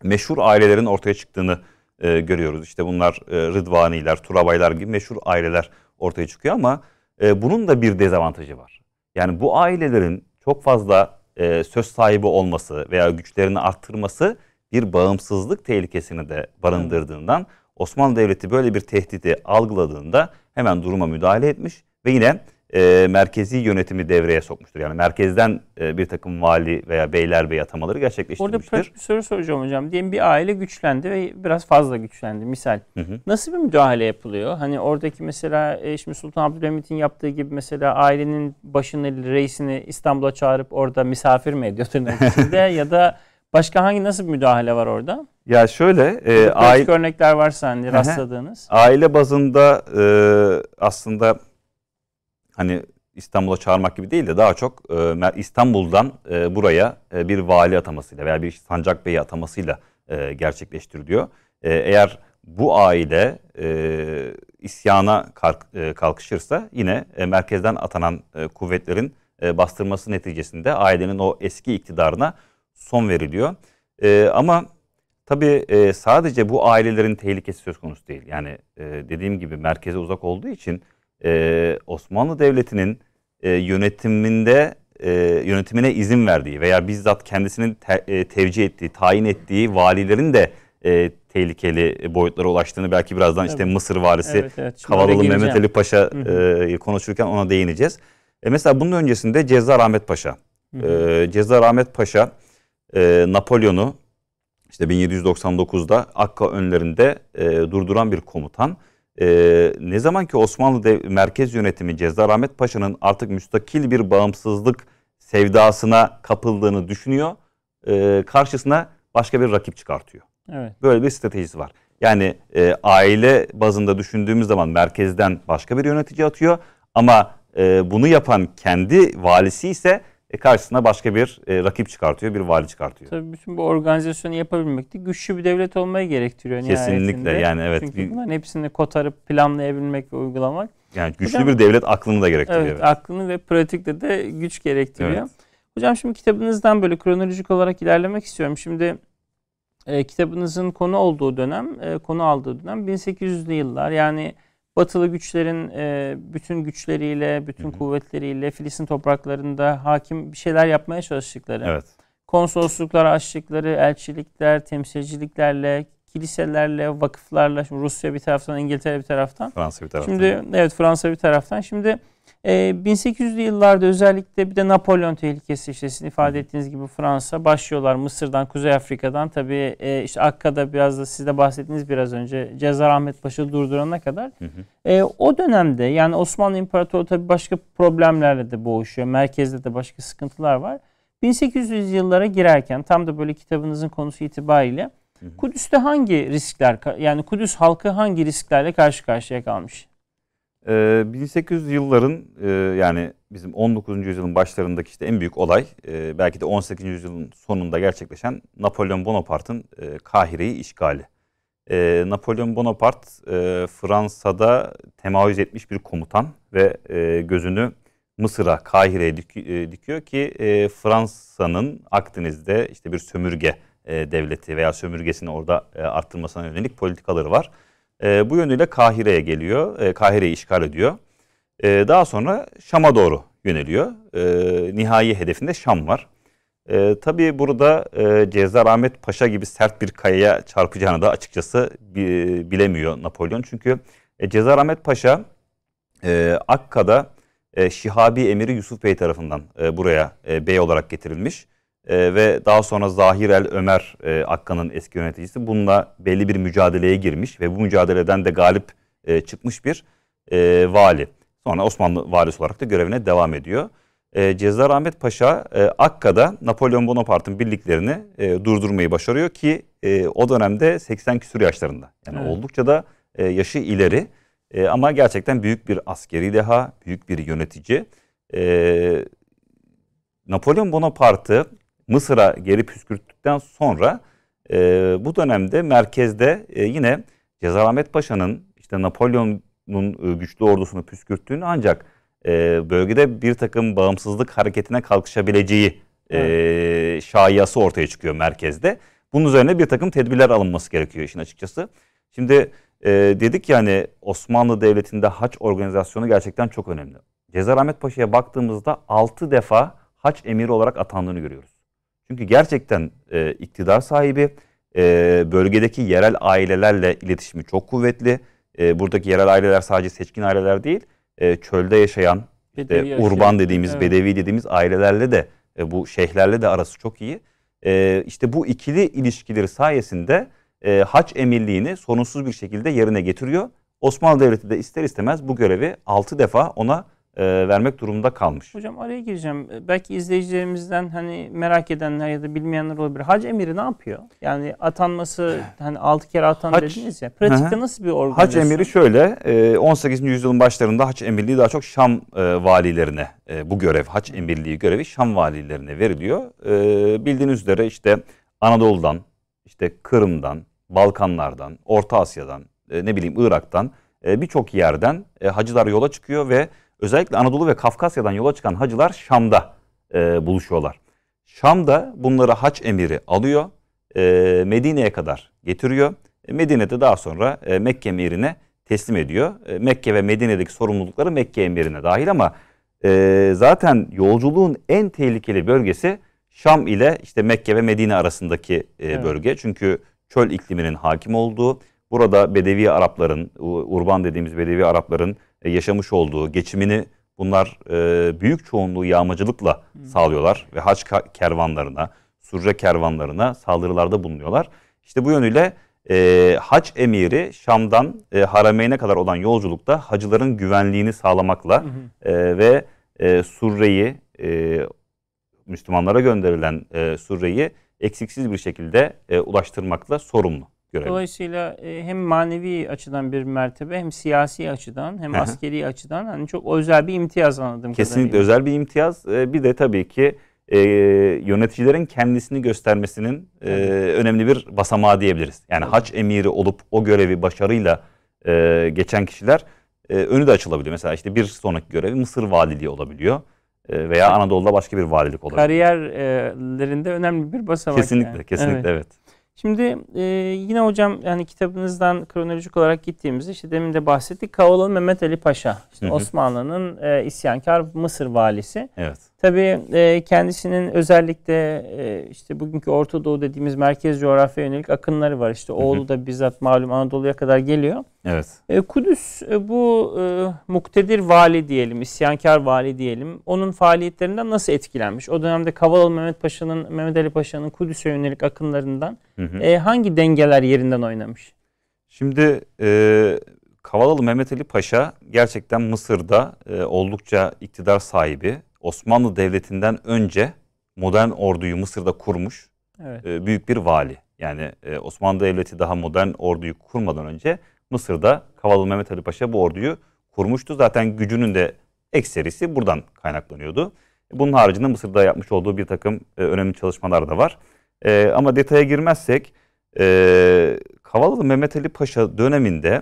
S2: meşhur ailelerin ortaya çıktığını e, görüyoruz. İşte bunlar e, Rıdvaniler, Turabaylar gibi meşhur aileler ortaya çıkıyor ama e, bunun da bir dezavantajı var. Yani bu ailelerin çok fazla e, söz sahibi olması veya güçlerini arttırması bir bağımsızlık tehlikesini de barındırdığından Osmanlı Devleti böyle bir tehdidi algıladığında hemen duruma müdahale etmiş ve yine e, merkezi yönetimi devreye sokmuştur. Yani merkezden e, bir takım vali veya beyler bey atamaları gerçekleştirmiştir. Orada pratik
S1: bir soru soracağım hocam. Diyelim bir aile güçlendi ve biraz fazla güçlendi misal. Hı hı. Nasıl bir müdahale yapılıyor? Hani oradaki mesela e, şimdi Sultan Abdülhamit'in yaptığı gibi mesela ailenin başını, reisini İstanbul'a çağırıp orada misafir mi ediyor tırnak içinde [laughs] ya da Başka hangi nasıl bir müdahale var orada?
S2: Ya şöyle e, aile
S1: örnekler var hani rastladığınız.
S2: Aile bazında e, aslında hani İstanbul'a çağırmak gibi değil de daha çok e, İstanbul'dan e, buraya e, bir vali atamasıyla veya bir sancak beyi atamasıyla e, gerçekleştiriliyor. E, eğer bu aile e, isyana kalk, e, kalkışırsa yine e, merkezden atanan e, kuvvetlerin e, bastırması neticesinde ailenin o eski iktidarına son veriliyor. E, ama tabii e, sadece bu ailelerin tehlikesi söz konusu değil. Yani e, dediğim gibi merkeze uzak olduğu için e, Osmanlı Devleti'nin e, yönetiminde e, yönetimine izin verdiği veya bizzat kendisinin te, e, tevcih ettiği, tayin ettiği valilerin de e, tehlikeli boyutlara ulaştığını belki birazdan evet. işte Mısır valisi evet, evet. Kavalalı Mehmet Ali Paşa e, konuşurken ona değineceğiz. E, mesela bunun öncesinde Cezar Ahmet Paşa. E, Cezar Ahmet Paşa e, Napolyon'u işte 1799'da Akka önlerinde e, durduran bir komutan. E, ne zaman ki Osmanlı Dev- merkez yönetimi Cezar Ahmet Paşa'nın artık müstakil bir bağımsızlık sevdasına kapıldığını düşünüyor. E, karşısına başka bir rakip çıkartıyor. Evet. Böyle bir stratejisi var. Yani e, aile bazında düşündüğümüz zaman merkezden başka bir yönetici atıyor. Ama e, bunu yapan kendi valisi ise e, karşısına başka bir e, rakip çıkartıyor, bir vali çıkartıyor.
S1: Tabii bütün bu organizasyonu yapabilmek de güçlü bir devlet olmayı gerektiriyor Kesinlikle yani evet. Çünkü bir, bunların hepsini kotarıp planlayabilmek ve uygulamak.
S2: Yani güçlü Hocam, bir devlet aklını da gerektiriyor. Evet, evet.
S1: aklını ve pratikte de güç gerektiriyor. Evet. Hocam şimdi kitabınızdan böyle kronolojik olarak ilerlemek istiyorum. Şimdi e, kitabınızın konu olduğu dönem, e, konu aldığı dönem 1800'lü yıllar. Yani Batılı güçlerin e, bütün güçleriyle, bütün Hı-hı. kuvvetleriyle Filistin topraklarında hakim bir şeyler yapmaya çalıştıkları, evet. konsolosluklar açtıkları, elçilikler, temsilciliklerle, kiliselerle, vakıflarla, şimdi Rusya bir taraftan, İngiltere bir taraftan. Fransa bir taraftan. Şimdi evet Fransa bir taraftan. Şimdi e, ee, 1800'lü yıllarda özellikle bir de Napolyon tehlikesi işte sizin ifade ettiğiniz gibi Fransa başlıyorlar Mısır'dan, Kuzey Afrika'dan tabi e, işte Akka'da biraz da siz de bahsettiğiniz biraz önce Cezar Ahmet Paşa durdurana kadar. Hı hı. E, o dönemde yani Osmanlı İmparatorluğu tabi başka problemlerle de boğuşuyor. Merkezde de başka sıkıntılar var. 1800 yıllara girerken tam da böyle kitabınızın konusu itibariyle Kudüs'te hangi riskler yani Kudüs halkı hangi risklerle karşı karşıya kalmış?
S2: E, ee, 1800 yılların e, yani bizim 19. yüzyılın başlarındaki işte en büyük olay e, belki de 18. yüzyılın sonunda gerçekleşen Napolyon Bonaparte'ın e, Kahire'yi işgali. E, Napolyon Bonaparte e, Fransa'da temayüz etmiş bir komutan ve e, gözünü Mısır'a, Kahire'ye dik, e, dikiyor ki e, Fransa'nın Akdeniz'de işte bir sömürge e, devleti veya sömürgesini orada e, arttırmasına yönelik politikaları var. Ee, bu yönüyle Kahire'ye geliyor. E, Kahire'yi işgal ediyor. E, daha sonra Şam'a doğru yöneliyor. E, nihai hedefinde Şam var. E, tabii burada e, Cezar Ahmet Paşa gibi sert bir kayaya çarpacağını da açıkçası bi, bilemiyor Napolyon. Çünkü e, Cezar Ahmet Paşa e, Akka'da e, Şihabi Emiri Yusuf Bey tarafından e, buraya e, bey olarak getirilmiş e, ve daha sonra Zahir El Ömer e, Akka'nın eski yöneticisi bununla belli bir mücadeleye girmiş ve bu mücadeleden de galip e, çıkmış bir e, vali. Sonra Osmanlı valisi olarak da görevine devam ediyor. E, Cezar Ahmet Paşa e, Akka'da Napolyon Bonaparte'ın birliklerini e, durdurmayı başarıyor ki e, o dönemde 80 küsur yaşlarında. Yani evet. oldukça da e, yaşı ileri e, ama gerçekten büyük bir askeri deha, büyük bir yönetici. E, Napolyon Bonaparte Mısır'a geri püskürttükten sonra e, bu dönemde merkezde e, yine Cezalamet Paşa'nın işte Napolyon'un e, güçlü ordusunu püskürttüğünü ancak e, bölgede bir takım bağımsızlık hareketine kalkışabileceği e, evet. e, şayiası ortaya çıkıyor merkezde. Bunun üzerine bir takım tedbirler alınması gerekiyor işin açıkçası. Şimdi e, dedik yani Osmanlı Devleti'nde haç organizasyonu gerçekten çok önemli. Cezar Ahmet Paşa'ya baktığımızda 6 defa haç emiri olarak atandığını görüyoruz. Çünkü gerçekten e, iktidar sahibi e, bölgedeki yerel ailelerle iletişimi çok kuvvetli. E, buradaki yerel aileler sadece seçkin aileler değil, e, çölde yaşayan, bedevi işte, urban dediğimiz, evet. bedevi dediğimiz ailelerle de e, bu şeyhlerle de arası çok iyi. E, işte bu ikili ilişkileri sayesinde e, haç emirliğini sorunsuz bir şekilde yerine getiriyor. Osmanlı Devleti de ister istemez bu görevi 6 defa ona e, vermek durumunda kalmış.
S1: Hocam araya gireceğim. E, belki izleyicilerimizden hani merak edenler ya da bilmeyenler olabilir. Hac emiri ne yapıyor? Yani atanması [clears throat] hani 6 kere atan hac, dediniz ya. Pratikte nasıl bir organ? Hac emiri
S2: şöyle. E, 18. yüzyılın başlarında hac emirliği daha çok Şam e, valilerine e, bu görev, hac emirliği görevi Şam valilerine veriliyor. E, bildiğiniz üzere işte Anadolu'dan, işte Kırım'dan, Balkanlardan, Orta Asya'dan, e, ne bileyim Irak'tan e, birçok yerden e, hacılar yola çıkıyor ve Özellikle Anadolu ve Kafkasya'dan yola çıkan hacılar Şam'da e, buluşuyorlar. Şam'da bunları haç emiri alıyor, e, Medine'ye kadar getiriyor. E, Medine'de daha sonra e, Mekke emirine teslim ediyor. E, Mekke ve Medine'deki sorumlulukları Mekke emirine dahil ama e, zaten yolculuğun en tehlikeli bölgesi Şam ile işte Mekke ve Medine arasındaki e, evet. bölge. Çünkü çöl ikliminin hakim olduğu, burada Bedevi Arapların, urban dediğimiz Bedevi Arapların e, yaşamış olduğu geçimini bunlar e, büyük çoğunluğu yağmacılıkla hmm. sağlıyorlar ve haç kervanlarına, surre kervanlarına saldırılarda bulunuyorlar. İşte bu yönüyle e, haç emiri Şam'dan e, Harameyn'e kadar olan yolculukta hacıların güvenliğini sağlamakla hmm. e, ve e, surreyi e, Müslümanlara gönderilen e, surreyi eksiksiz bir şekilde e, ulaştırmakla sorumlu görevi.
S1: Dolayısıyla e, hem manevi açıdan bir mertebe hem siyasi açıdan hem askeri açıdan hani çok özel bir imtiyaz anladım Kesinlikle kadarıyla.
S2: özel bir imtiyaz. E, bir de tabii ki e, yöneticilerin kendisini göstermesinin e, önemli bir basamağı diyebiliriz. Yani evet. haç emiri olup o görevi başarıyla e, geçen kişiler e, önü de açılabiliyor. Mesela işte bir sonraki görevi Mısır valiliği olabiliyor e, veya Anadolu'da başka bir valilik olabiliyor.
S1: Kariyerlerinde önemli bir basamak. Kesinlikle, yani. kesinlikle evet. evet. Şimdi e, yine hocam yani kitabınızdan kronolojik olarak gittiğimizde işte demin de bahsettik. Kavalalı Mehmet Ali Paşa. İşte Osmanlı'nın e, isyankar Mısır valisi. Evet. Tabii e, kendisinin özellikle e, işte bugünkü Orta Doğu dediğimiz merkez coğrafya yönelik akınları var. İşte oğlu da bizzat malum Anadolu'ya kadar geliyor. Evet. E, Kudüs bu e, muktedir vali diyelim, isyankar vali diyelim. Onun faaliyetlerinden nasıl etkilenmiş? O dönemde Kavalalı Mehmet Paşa'nın, Mehmet Ali Paşa'nın Kudüs'e yönelik akınlarından hı hı. hangi dengeler yerinden oynamış?
S2: Şimdi e, Kavalalı Mehmet Ali Paşa gerçekten Mısır'da e, oldukça iktidar sahibi Osmanlı Devleti'nden önce modern orduyu Mısır'da kurmuş evet. E, büyük bir vali. Yani e, Osmanlı Devleti daha modern orduyu kurmadan önce Mısır'da Kavalı Mehmet Ali Paşa bu orduyu kurmuştu. Zaten gücünün de ekserisi buradan kaynaklanıyordu. Bunun haricinde Mısır'da yapmış olduğu bir takım e, önemli çalışmalar da var. ama detaya girmezsek e, Kavalılı Mehmet Ali Paşa döneminde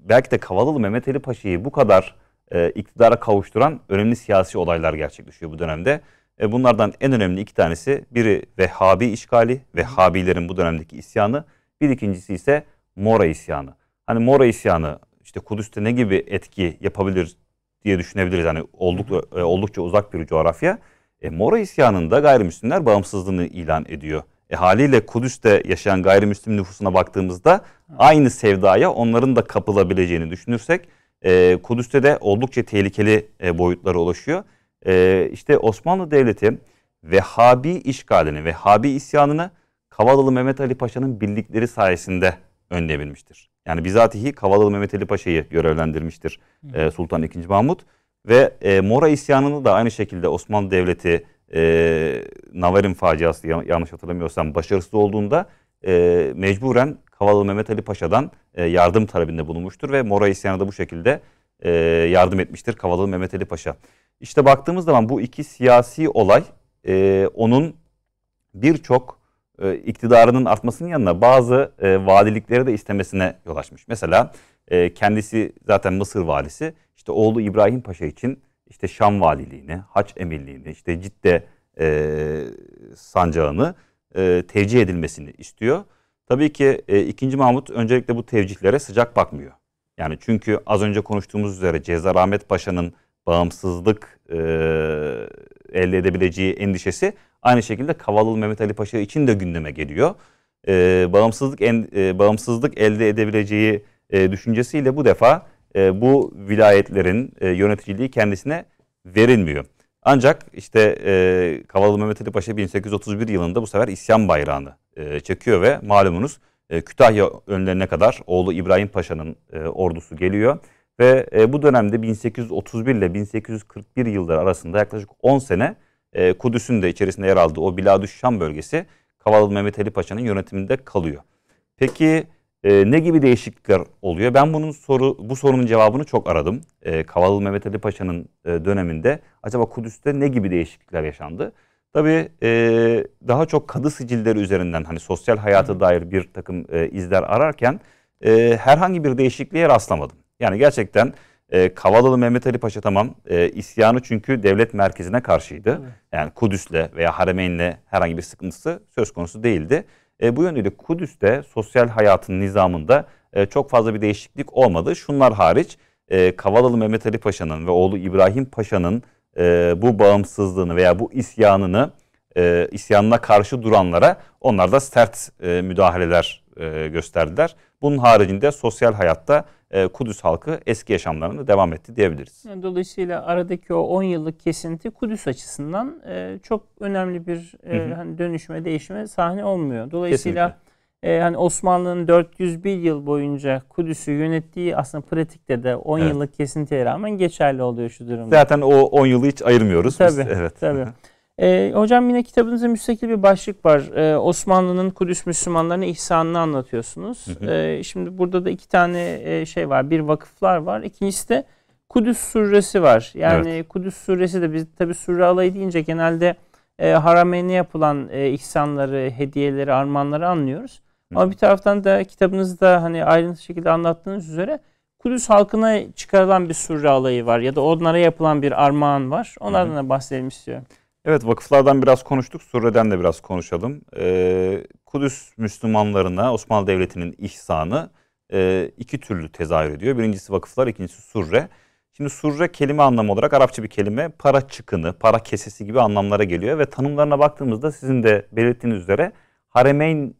S2: belki de Kavalılı Mehmet Ali Paşa'yı bu kadar e, iktidara kavuşturan önemli siyasi olaylar gerçekleşiyor bu dönemde. E, bunlardan en önemli iki tanesi biri Vehhabi işgali, Vehhabilerin bu dönemdeki isyanı. Bir ikincisi ise Mora isyanı. Hani Mora isyanı işte Kudüs'te ne gibi etki yapabilir diye düşünebiliriz. Yani oldukça, e, oldukça uzak bir coğrafya. E, Mora isyanında gayrimüslimler bağımsızlığını ilan ediyor. E, haliyle Kudüs'te yaşayan gayrimüslim nüfusuna baktığımızda aynı sevdaya onların da kapılabileceğini düşünürsek e, Kudüs'te de oldukça tehlikeli e, boyutlara ulaşıyor. E, işte Osmanlı Devleti Vehhabi işgalini, Vehhabi isyanını Kavalalı Mehmet Ali Paşa'nın birlikleri sayesinde önleyebilmiştir. Yani bizatihi Kavalalı Mehmet Ali Paşa'yı görevlendirmiştir e, Sultan II. Mahmut. Ve e, Mora isyanını da aynı şekilde Osmanlı Devleti e, Navarin faciası yanlış hatırlamıyorsam başarısız olduğunda e, mecburen Kavalı Mehmet Ali Paşa'dan e, yardım talebinde bulunmuştur ve Mora isyanı da bu şekilde e, yardım etmiştir Kavalı Mehmet Ali Paşa. İşte baktığımız zaman bu iki siyasi olay e, onun birçok e, iktidarının artmasının yanına bazı e, valilikleri de istemesine yol açmış. Mesela e, kendisi zaten Mısır valisi işte oğlu İbrahim Paşa için işte Şam valiliğini, Haç emirliğini, işte Cidde e, sancağını e, tevcih edilmesini istiyor. Tabii ki e, 2. Mahmut öncelikle bu tevcihlere sıcak bakmıyor. Yani çünkü az önce konuştuğumuz üzere Cezar Ahmet Paşa'nın bağımsızlık e, elde edebileceği endişesi aynı şekilde Kavalalı Mehmet Ali Paşa için de gündeme geliyor. E, bağımsızlık en, e, bağımsızlık elde edebileceği e, düşüncesiyle bu defa e, bu vilayetlerin e, yöneticiliği kendisine verilmiyor. Ancak işte e, Kavalalı Mehmet Ali Paşa 1831 yılında bu sefer isyan bayrağını e, çekiyor ve malumunuz e, Kütahya önlerine kadar oğlu İbrahim Paşa'nın e, ordusu geliyor. Ve e, bu dönemde 1831 ile 1841 yılları arasında yaklaşık 10 sene e, Kudüs'ün de içerisinde yer aldığı o Biladüşşan bölgesi Kavalalı Mehmet Ali Paşa'nın yönetiminde kalıyor. Peki e, ne gibi değişiklikler oluyor? Ben bunun soru bu sorunun cevabını çok aradım. E, ee, Kavalı Mehmet Ali Paşa'nın e, döneminde acaba Kudüs'te ne gibi değişiklikler yaşandı? Tabii e, daha çok kadı sicilleri üzerinden hani sosyal hayata dair bir takım e, izler ararken e, herhangi bir değişikliğe rastlamadım. Yani gerçekten e, Kavalalı Mehmet Ali Paşa tamam e, isyanı çünkü devlet merkezine karşıydı. Evet. Yani Kudüs'le veya Haremeyn'le herhangi bir sıkıntısı söz konusu değildi. E, bu yönüyle Kudüs'te sosyal hayatın nizamında e, çok fazla bir değişiklik olmadı. Şunlar hariç e, Kavalalı Mehmet Ali Paşa'nın ve oğlu İbrahim Paşa'nın e, bu bağımsızlığını veya bu isyanını e, isyanına karşı duranlara onlar da sert e, müdahaleler e, gösterdiler. Bunun haricinde sosyal hayatta e, Kudüs halkı eski yaşamlarına devam etti diyebiliriz.
S1: Dolayısıyla aradaki o 10 yıllık kesinti Kudüs açısından e, çok önemli bir e, Hani dönüşme, değişime sahne olmuyor. Dolayısıyla e, hani Osmanlı'nın 401 yıl boyunca Kudüs'ü yönettiği aslında pratikte de 10 evet. yıllık kesintiye rağmen geçerli oluyor şu durumda. Zaten o
S2: 10 yılı hiç ayırmıyoruz tabii, biz. Evet. Tabii.
S1: E, hocam yine kitabınızda müstakil bir başlık var. E, Osmanlı'nın Kudüs Müslümanlarına ihsanını anlatıyorsunuz. Hı hı. E, şimdi burada da iki tane e, şey var. Bir vakıflar var. İkincisi de Kudüs Surresi var. Yani evet. Kudüs Surresi de biz tabi surre alayı deyince genelde e, harameyne yapılan e, ihsanları, hediyeleri, armağanları anlıyoruz. Hı. Ama bir taraftan da kitabınızda hani ayrıntılı şekilde anlattığınız üzere Kudüs halkına çıkarılan bir surre alayı var ya da onlara yapılan bir armağan var. Onlardan Hı. da bahsedelim istiyorum.
S2: Evet vakıflardan biraz konuştuk, Suriye'den de biraz konuşalım. Ee, Kudüs Müslümanlarına Osmanlı Devleti'nin ihsanı e, iki türlü tezahür ediyor. Birincisi vakıflar, ikincisi surre. Şimdi surre kelime anlamı olarak Arapça bir kelime para çıkını, para kesesi gibi anlamlara geliyor. Ve tanımlarına baktığımızda sizin de belirttiğiniz üzere Haremeyn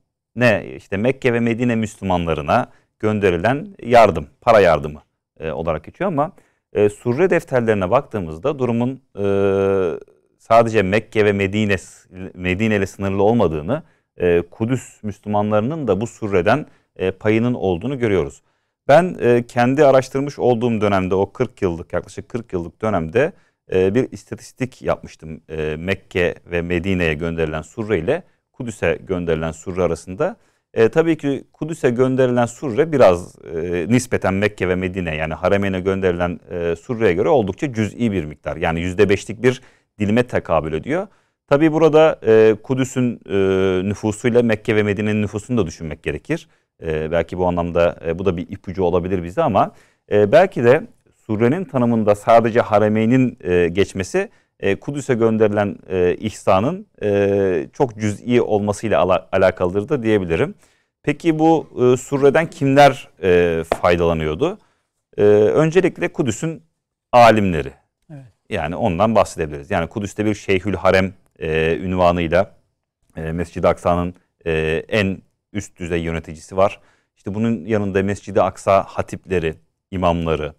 S2: işte Mekke ve Medine Müslümanlarına gönderilen yardım, para yardımı e, olarak geçiyor ama e, surre defterlerine baktığımızda durumun e, sadece Mekke ve Medine Medine ile sınırlı olmadığını, e, Kudüs Müslümanlarının da bu surreden e, payının olduğunu görüyoruz. Ben e, kendi araştırmış olduğum dönemde o 40 yıllık yaklaşık 40 yıllık dönemde e, bir istatistik yapmıştım. E, Mekke ve Medine'ye gönderilen surre ile Kudüs'e gönderilen surre arasında. E, tabii ki Kudüs'e gönderilen surre biraz e, nispeten Mekke ve Medine yani Haremeyn'e gönderilen e, surreye göre oldukça cüz'i bir miktar. Yani %5'lik bir dilime tekabül ediyor. Tabi burada e, Kudüs'ün e, nüfusuyla Mekke ve Medine'nin nüfusunu da düşünmek gerekir. E, belki bu anlamda e, bu da bir ipucu olabilir bize ama e, belki de surenin tanımında sadece haremeynin e, geçmesi e, Kudüs'e gönderilen e, ihsanın e, çok cüz'i olmasıyla ala, alakalıdır da diyebilirim. Peki bu e, surreden kimler e, faydalanıyordu? E, öncelikle Kudüs'ün alimleri, yani ondan bahsedebiliriz. Yani Kudüs'te bir Şeyhül Harem e, ünvanıyla e, Mescid-i Aksa'nın e, en üst düzey yöneticisi var. İşte bunun yanında Mescid-i Aksa hatipleri, imamları,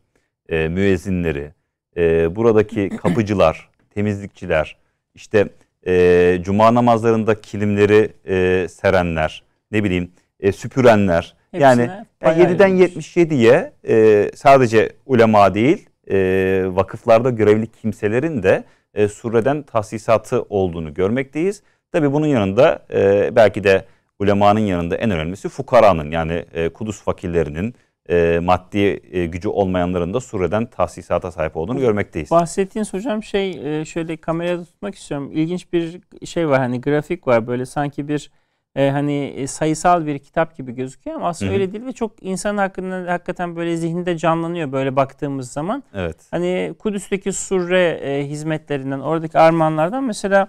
S2: e, müezzinleri, e, buradaki [clears throat] kapıcılar, temizlikçiler, işte e, cuma namazlarında kilimleri e, serenler, ne bileyim e, süpürenler. Hepsine yani, 7'den 77'ye e, sadece ulema değil e, vakıflarda görevli kimselerin de e, sureden tahsisatı olduğunu görmekteyiz. Tabi bunun yanında e, belki de ulemanın yanında en önemlisi fukaranın yani e, Kudüs fakirlerinin e, maddi e, gücü olmayanların da sureden tahsisata sahip olduğunu görmekteyiz.
S1: Bahsettiğiniz hocam şey e, şöyle kameraya tutmak istiyorum. İlginç bir şey var hani grafik var böyle sanki bir e, hani e, sayısal bir kitap gibi gözüküyor ama aslında Hı-hı. öyle değil ve çok insan hakkında hakikaten böyle zihninde canlanıyor böyle baktığımız zaman. Evet. Hani Kudüs'teki surre e, hizmetlerinden, oradaki armağanlardan mesela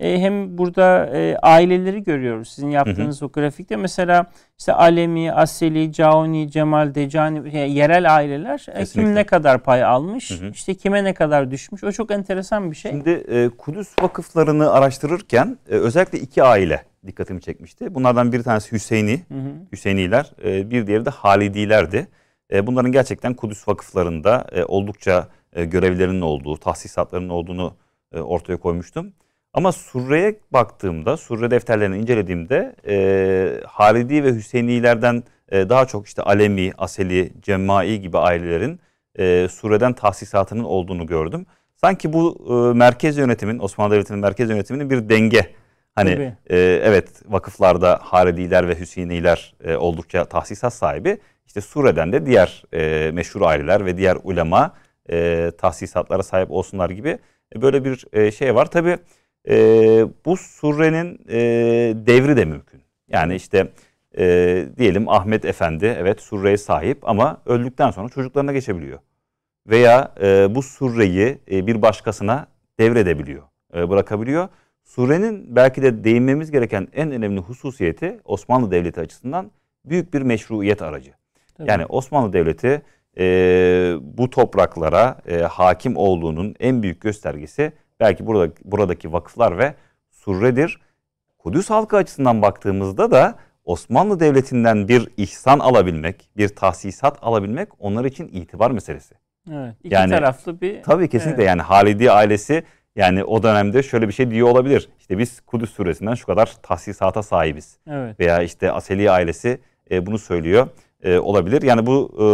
S1: e, hem burada e, aileleri görüyoruz sizin yaptığınız hı hı. o grafikte. Mesela işte Alemi, Aseli, Caoni, Cemal, Decani yani e, yerel aileler e, Kesinlikle. kim ne kadar pay almış, hı hı. işte kime ne kadar düşmüş. O çok enteresan bir şey. Şimdi
S2: e, Kudüs vakıflarını araştırırken e, özellikle iki aile dikkatimi çekmişti. Bunlardan bir tanesi Hüseyini, hı hı. Hüseyiniler, e, bir diğeri de Halidilerdi. E, bunların gerçekten Kudüs vakıflarında e, oldukça e, görevlerinin olduğu, tahsisatlarının olduğunu e, ortaya koymuştum. Ama Surre'ye baktığımda, Surre defterlerini incelediğimde e, Haridi ve Hüseyinilerden e, daha çok işte Alemi, Aseli, Cemmai gibi ailelerin e, Surre'den tahsisatının olduğunu gördüm. Sanki bu e, merkez yönetimin, Osmanlı Devleti'nin merkez yönetiminin bir denge. Hani e, evet vakıflarda Haridiler ve Hüseyiniler e, oldukça tahsisat sahibi. İşte Sure'den de diğer e, meşhur aileler ve diğer ulema e, tahsisatlara sahip olsunlar gibi e, böyle bir e, şey var. Tabii e, bu surenin e, devri de mümkün. Yani işte e, diyelim Ahmet Efendi evet surreye sahip ama öldükten sonra çocuklarına geçebiliyor. Veya e, bu surreyi e, bir başkasına devredebiliyor, e, bırakabiliyor. Surenin belki de değinmemiz gereken en önemli hususiyeti Osmanlı Devleti açısından büyük bir meşruiyet aracı. Tabii. Yani Osmanlı Devleti e, bu topraklara e, hakim olduğunun en büyük göstergesi belki burada buradaki vakıflar ve surredir. Kudüs halkı açısından baktığımızda da Osmanlı Devleti'nden bir ihsan alabilmek, bir tahsisat alabilmek onlar için itibar meselesi.
S1: Evet, iki yani, taraflı bir... Tabii kesinlikle evet.
S2: yani Halidi ailesi yani o dönemde şöyle bir şey diyor olabilir. İşte biz Kudüs suresinden şu kadar tahsisata sahibiz. Evet. Veya işte Aseli ailesi e, bunu söylüyor e, olabilir. Yani bu e,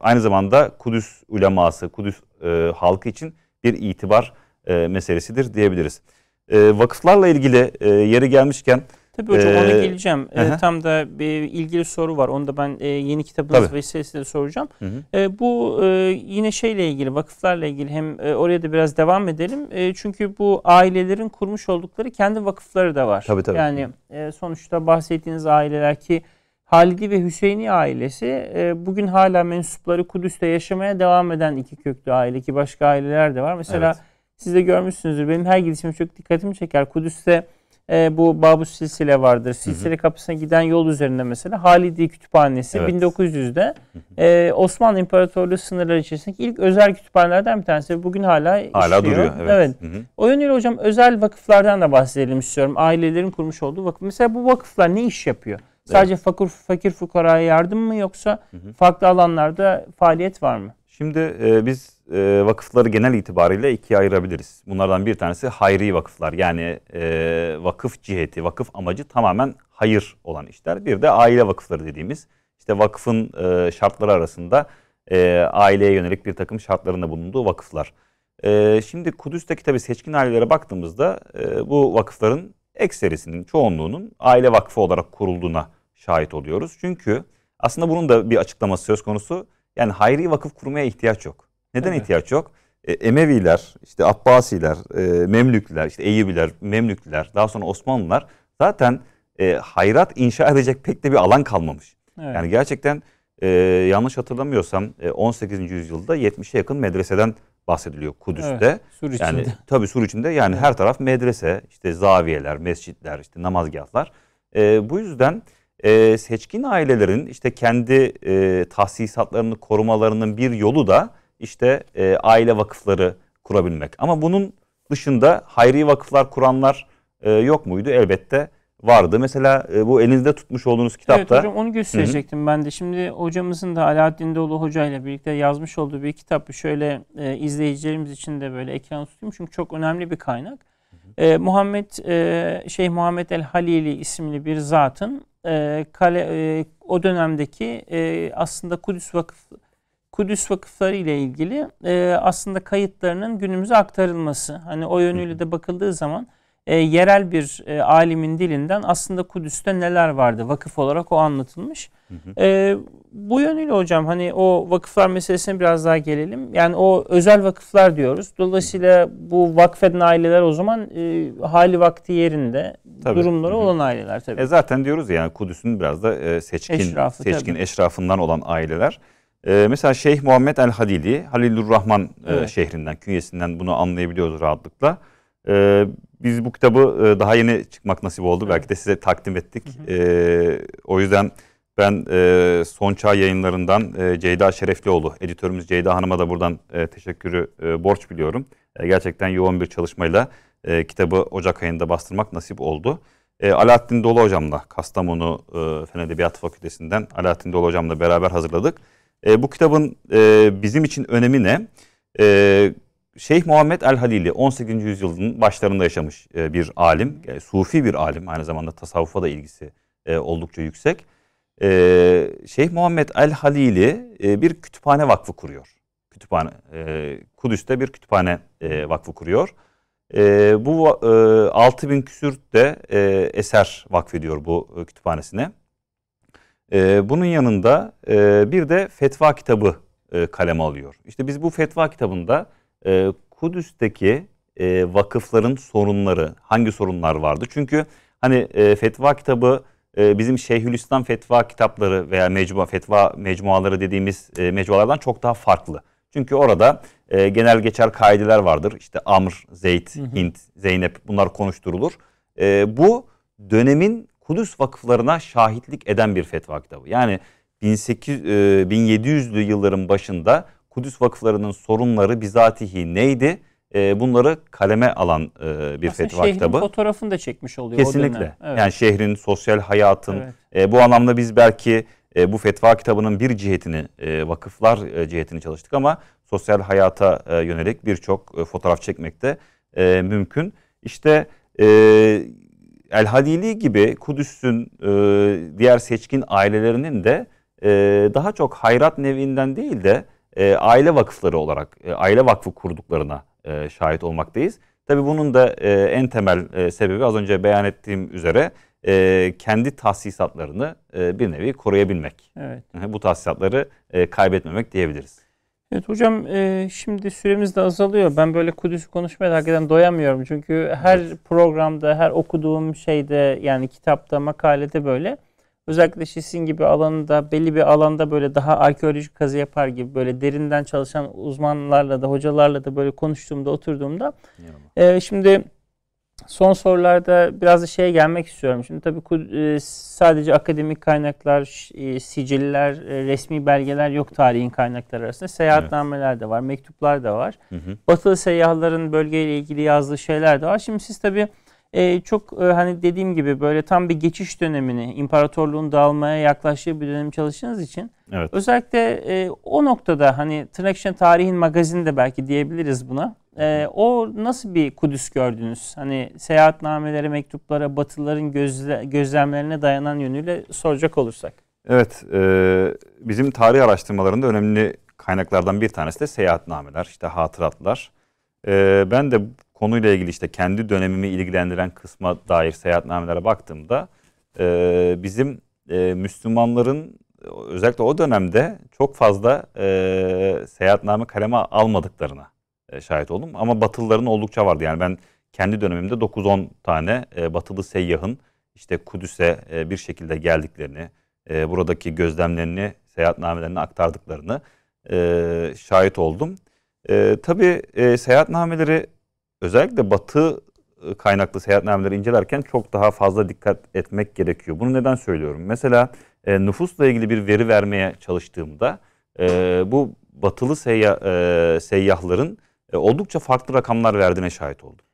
S2: aynı zamanda Kudüs uleması, Kudüs e, halkı için bir itibar e, meselesidir diyebiliriz. E, vakıflarla ilgili e, yeri gelmişken... Tabii hocam ee, ona geleceğim. E,
S1: tam da bir ilgili soru var. Onu da ben e, yeni kitabınız Tabii. vesilesiyle soracağım. Hı hı. E, bu e, yine şeyle ilgili, vakıflarla ilgili hem e, oraya da biraz devam edelim. E, çünkü bu ailelerin kurmuş oldukları kendi vakıfları da var. Tabii, tabii. Yani e, sonuçta bahsettiğiniz aileler ki Halidi ve Hüseyin'i ailesi e, bugün hala mensupları Kudüs'te yaşamaya devam eden iki köklü aile ki başka aileler de var. Mesela evet siz de görmüşsünüzdür. Benim her gidişim çok dikkatimi çeker. Kudüs'te e, bu Babus silsile vardır. Silsile hı hı. kapısına giden yol üzerinde mesela Halidi Kütüphanesi evet. 1900'de e, Osmanlı İmparatorluğu sınırları içerisindeki ilk özel kütüphanelerden bir tanesi. Bugün hala Hala işliyor. duruyor. Evet. evet. Hı hı. O yönüyle hocam özel vakıflardan da bahsedelim istiyorum. Ailelerin kurmuş olduğu vakıf. Mesela bu vakıflar ne iş yapıyor? Sadece evet. fakir, fakir fukaraya yardım mı yoksa hı hı. farklı alanlarda faaliyet var mı?
S2: Şimdi e, biz e, vakıfları genel itibariyle ikiye ayırabiliriz. Bunlardan bir tanesi hayri vakıflar. Yani e, vakıf ciheti, vakıf amacı tamamen hayır olan işler. Bir de aile vakıfları dediğimiz. işte vakıfın e, şartları arasında e, aileye yönelik bir takım şartlarında bulunduğu vakıflar. E, şimdi Kudüs'teki tabii seçkin ailelere baktığımızda e, bu vakıfların ekserisinin, çoğunluğunun aile vakfı olarak kurulduğuna şahit oluyoruz. Çünkü aslında bunun da bir açıklaması söz konusu. Yani hayri vakıf kurmaya ihtiyaç yok. Neden evet. ihtiyaç yok? E, Emeviler, işte Abbasiler, e, Memlükler, işte Eyyubiler, Memlükler, daha sonra Osmanlılar zaten e, hayrat inşa edecek pek de bir alan kalmamış. Evet. Yani gerçekten e, yanlış hatırlamıyorsam e, 18. yüzyılda 70'e yakın medreseden bahsediliyor Kudüs'te. Evet, sur içinde. Yani tabii sur içinde yani her taraf medrese, işte zaviyeler, mescitler, işte namazgahlar. E, bu yüzden e, seçkin ailelerin işte kendi e, tahsisatlarını korumalarının bir yolu da işte e, aile vakıfları kurabilmek. Ama bunun dışında hayri vakıflar kuranlar e, yok muydu? Elbette vardı. Mesela e, bu elinizde tutmuş olduğunuz kitapta. Evet hocam onu gösterecektim
S1: Hı-hı. ben de. Şimdi hocamızın da Alaaddin Dolu Hoca ile birlikte yazmış olduğu bir kitap. Şöyle e, izleyicilerimiz için de böyle ekran tutayım. Çünkü çok önemli bir kaynak. E, Muhammed e, Şeyh Muhammed El Halili isimli bir zatın e, kale, e, o dönemdeki e, aslında Kudüs Vakıf Kudüs vakıfları ile ilgili e, aslında kayıtlarının günümüze aktarılması. Hani o yönüyle de bakıldığı zaman e, yerel bir e, alimin dilinden aslında Kudüs'te neler vardı vakıf olarak o anlatılmış. Hı hı. E, bu yönüyle hocam hani o vakıflar meselesine biraz daha gelelim. Yani o özel vakıflar diyoruz. Dolayısıyla bu vakfeden aileler o zaman e, hali vakti yerinde tabii. durumları hı hı. olan aileler tabii. E
S2: zaten diyoruz ya yani Kudüs'ün biraz da e, seçkin Eşrafı, seçkin eşrafından olan aileler. Ee, mesela Şeyh Muhammed El Hadili, Halilur Rahman e, evet. e, şehrinden, künyesinden bunu anlayabiliyoruz rahatlıkla. Ee, biz bu kitabı e, daha yeni çıkmak nasip oldu. Evet. Belki de size takdim ettik. Hı hı. Ee, o yüzden ben e, Son Çağ yayınlarından e, Ceyda Şereflioğlu, editörümüz Ceyda Hanım'a da buradan e, teşekkürü e, borç biliyorum. E, gerçekten yoğun bir çalışmayla e, kitabı Ocak ayında bastırmak nasip oldu. E, Alaaddin Dolu Hocam'la, Kastamonu e, Fen Edebiyat Fakültesinden Alaaddin Dolu Hocam'la beraber hazırladık. E, bu kitabın e, bizim için önemi ne? E, Şeyh Muhammed el-Halili 18. yüzyılın başlarında yaşamış e, bir alim. E, sufi bir alim. Aynı zamanda tasavvufa da ilgisi e, oldukça yüksek. E, Şeyh Muhammed el-Halili e, bir kütüphane vakfı kuruyor. Kütüphane e, Kudüs'te bir kütüphane e, vakfı kuruyor. E, bu e, 6000 küsür de e, eser vakfediyor bu e, kütüphanesine. Ee, bunun yanında e, bir de fetva kitabı e, kaleme alıyor. İşte biz bu fetva kitabında e, Kudüs'teki e, vakıfların sorunları, hangi sorunlar vardı? Çünkü hani e, fetva kitabı e, bizim Şeyhülislam fetva kitapları veya mecmua fetva mecmuaları dediğimiz e, mecmualardan çok daha farklı. Çünkü orada e, genel geçer kaideler vardır. İşte Amr, Zeyd, hı Hint, Zeynep bunlar konuşturulur. E, bu dönemin Kudüs vakıflarına şahitlik eden bir fetva kitabı. Yani 18, 1700'lü e, yılların başında Kudüs vakıflarının sorunları bizatihi neydi? E, bunları kaleme alan e, bir Aslında fetva kitabı. şehrin
S1: fotoğrafını da çekmiş oluyor Kesinlikle. o Evet. Yani
S2: şehrin, sosyal hayatın. Evet. Bu anlamda biz belki bu fetva kitabının bir cihetini, vakıflar cihetini çalıştık ama sosyal hayata yönelik birçok fotoğraf çekmek de mümkün. İşte El Hadili gibi Kudüs'ün e, diğer seçkin ailelerinin de e, daha çok hayrat nevinden değil de e, aile vakıfları olarak e, aile vakfı kurduklarına e, şahit olmaktayız. Tabi bunun da e, en temel e, sebebi az önce beyan ettiğim üzere e, kendi tahsisatlarını e, bir nevi koruyabilmek. Evet. Bu tahsisatları e, kaybetmemek diyebiliriz.
S1: Evet hocam e, şimdi süremiz de azalıyor. Ben böyle Kudüs'ü konuşmaya da hakikaten doyamıyorum. Çünkü her programda, her okuduğum şeyde yani kitapta, makalede böyle özellikle sizin gibi alanında belli bir alanda böyle daha arkeolojik kazı yapar gibi böyle derinden çalışan uzmanlarla da hocalarla da böyle konuştuğumda oturduğumda e, şimdi son sorularda biraz da şeye gelmek istiyorum. Şimdi tabii e, sadece akademik kaynaklar, e, siciller, e, resmi belgeler yok tarihin kaynakları arasında. Seyahatnameler evet. de var, mektuplar da var. Hı hı. Batılı seyyahların bölgeyle ilgili yazdığı şeyler de var. Şimdi siz tabii e, çok e, hani dediğim gibi böyle tam bir geçiş dönemini imparatorluğun dağılmaya yaklaştığı bir dönem çalıştığınız için evet. özellikle e, o noktada hani tırnak içinde tarihin magazini de belki diyebiliriz buna. E, o nasıl bir Kudüs gördünüz? Hani seyahatnamelere, mektuplara, batıların gözle, gözlemlerine dayanan yönüyle soracak olursak.
S2: Evet, e, bizim tarih araştırmalarında önemli kaynaklardan bir tanesi de seyahatnameler, işte hatıratlar. E, ben de konuyla ilgili işte kendi dönemimi ilgilendiren kısma dair seyahatnamelere baktığımda e, bizim e, Müslümanların özellikle o dönemde çok fazla e, seyahatname kaleme almadıklarına e, şahit oldum. Ama Batılıların oldukça vardı. Yani ben kendi dönemimde 9-10 tane e, Batılı seyyahın işte Kudüs'e e, bir şekilde geldiklerini, e, buradaki gözlemlerini, seyahatnamelerini aktardıklarını e, şahit oldum. E, tabii e, seyahatnameleri özellikle batı e, kaynaklı seyahatnameleri incelerken çok daha fazla dikkat etmek gerekiyor. Bunu neden söylüyorum? Mesela e, nüfusla ilgili bir veri vermeye çalıştığımda e, bu batılı seyya, e, seyyahların e, oldukça farklı rakamlar verdiğine şahit oldum.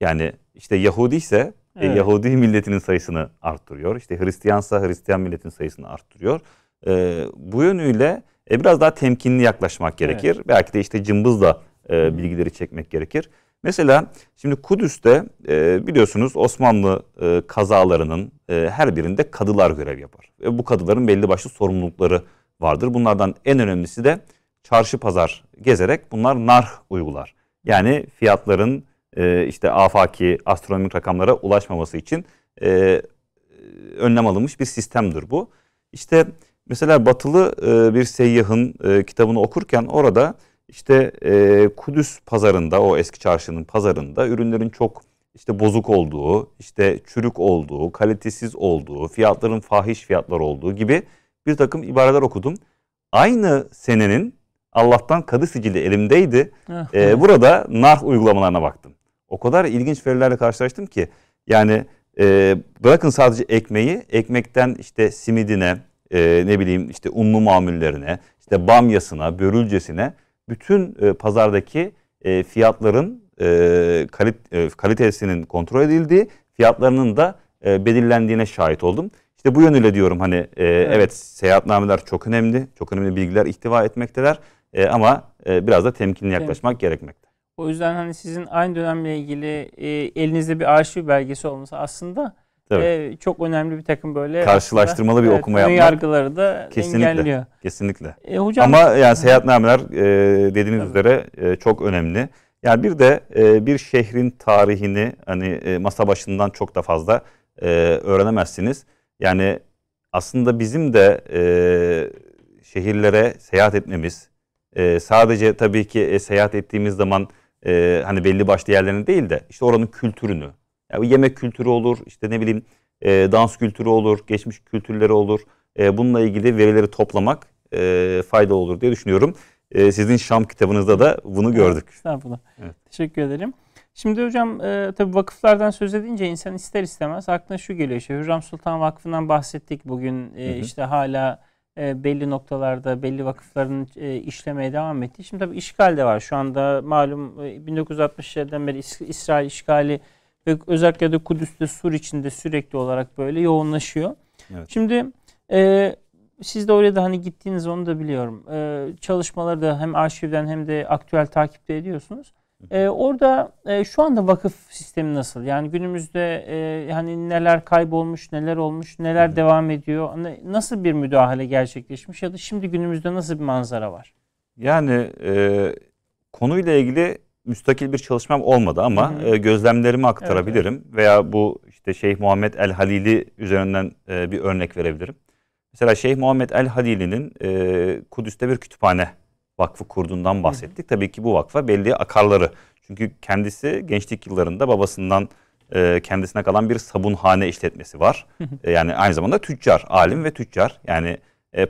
S2: Yani işte Yahudi ise e, evet. e, Yahudi milletinin sayısını arttırıyor. İşte Hristiyansa Hristiyan milletin sayısını arttırıyor. E, bu yönüyle e, biraz daha temkinli yaklaşmak gerekir. Evet. Belki de işte cımbızla e, bilgileri çekmek gerekir. Mesela şimdi Kudüs'te e, biliyorsunuz Osmanlı e, kazalarının e, her birinde kadılar görev yapar. Ve bu kadıların belli başlı sorumlulukları vardır. Bunlardan en önemlisi de çarşı pazar gezerek bunlar narh uygular. Yani fiyatların e, işte afaki astronomik rakamlara ulaşmaması için e, önlem alınmış bir sistemdir bu. İşte mesela batılı e, bir seyyahın e, kitabını okurken orada işte e, Kudüs pazarında o eski çarşının pazarında ürünlerin çok işte bozuk olduğu, işte çürük olduğu, kalitesiz olduğu, fiyatların fahiş fiyatlar olduğu gibi bir takım ibareler okudum. Aynı senenin Allah'tan kadı sicili elimdeydi. ee, burada narh uygulamalarına baktım. O kadar ilginç verilerle karşılaştım ki yani e, bırakın sadece ekmeği, ekmekten işte simidine, e, ne bileyim işte unlu mamullerine, işte bamyasına, börülcesine bütün e, pazardaki e, fiyatların e, kalit, e, kalitesinin kontrol edildiği, fiyatlarının da e, belirlendiğine şahit oldum. İşte bu yönüyle diyorum hani e, evet. evet seyahatnameler çok önemli, çok önemli bilgiler ihtiva etmekteler e, ama e, biraz da temkinli yaklaşmak evet. gerekmekte.
S1: O yüzden hani sizin aynı dönemle ilgili e, elinizde bir arşiv belgesi olması aslında Tabii. E, çok önemli bir takım böyle karşılaştırmalı bir okuma evet, yapmak. yargıları da kesinlikle, engelliyor.
S2: Kesinlikle. E, hocam, Ama yani seyahatnameler e, dediğiniz tabii. üzere e, çok önemli. Yani bir de e, bir şehrin tarihini hani e, masa başından çok da fazla e, öğrenemezsiniz. Yani aslında bizim de e, şehirlere seyahat etmemiz e, sadece tabii ki e, seyahat ettiğimiz zaman e, hani belli başlı yerlerini değil de işte oranın kültürünü, yani yemek kültürü olur, işte ne bileyim e, dans kültürü olur, geçmiş kültürleri olur. E, bununla ilgili verileri toplamak e, fayda olur diye düşünüyorum. E, sizin Şam kitabınızda da bunu gördük.
S1: Estağfurullah. Evet. Teşekkür ederim. Şimdi hocam e, tabii vakıflardan söz edince insan ister istemez aklına şu geliyor. İşte Hürrem Sultan Vakfı'ndan bahsettik bugün. E, hı hı. işte hala e, belli noktalarda belli vakıfların e, işlemeye devam ettiği. Şimdi tabii işgal de var. Şu anda malum 1967'den beri İsrail işgali ve özellikle de Kudüs'te Sur içinde sürekli olarak böyle yoğunlaşıyor. Evet. Şimdi e, siz de oraya da hani gittiğiniz onu da biliyorum. E, çalışmaları da hem arşivden hem de aktüel takipte ediyorsunuz. E, orada e, şu anda vakıf sistemi nasıl? Yani günümüzde e, hani neler kaybolmuş, neler olmuş, neler evet. devam ediyor? Ne, nasıl bir müdahale gerçekleşmiş ya da şimdi günümüzde nasıl bir manzara var?
S2: Yani e, konuyla ilgili müstakil bir çalışmam olmadı ama hı hı. E, gözlemlerimi aktarabilirim evet, evet. veya bu işte Şeyh Muhammed El Halili üzerinden e, bir örnek verebilirim. Mesela Şeyh Muhammed El Halili'nin e, Kudüs'te bir kütüphane vakfı kurduğundan bahsettik. Hı hı. Tabii ki bu vakfa belli akarları. Çünkü kendisi gençlik yıllarında babasından kendisine kalan bir sabunhane işletmesi var. Hı hı. Yani aynı zamanda tüccar, alim ve tüccar. Yani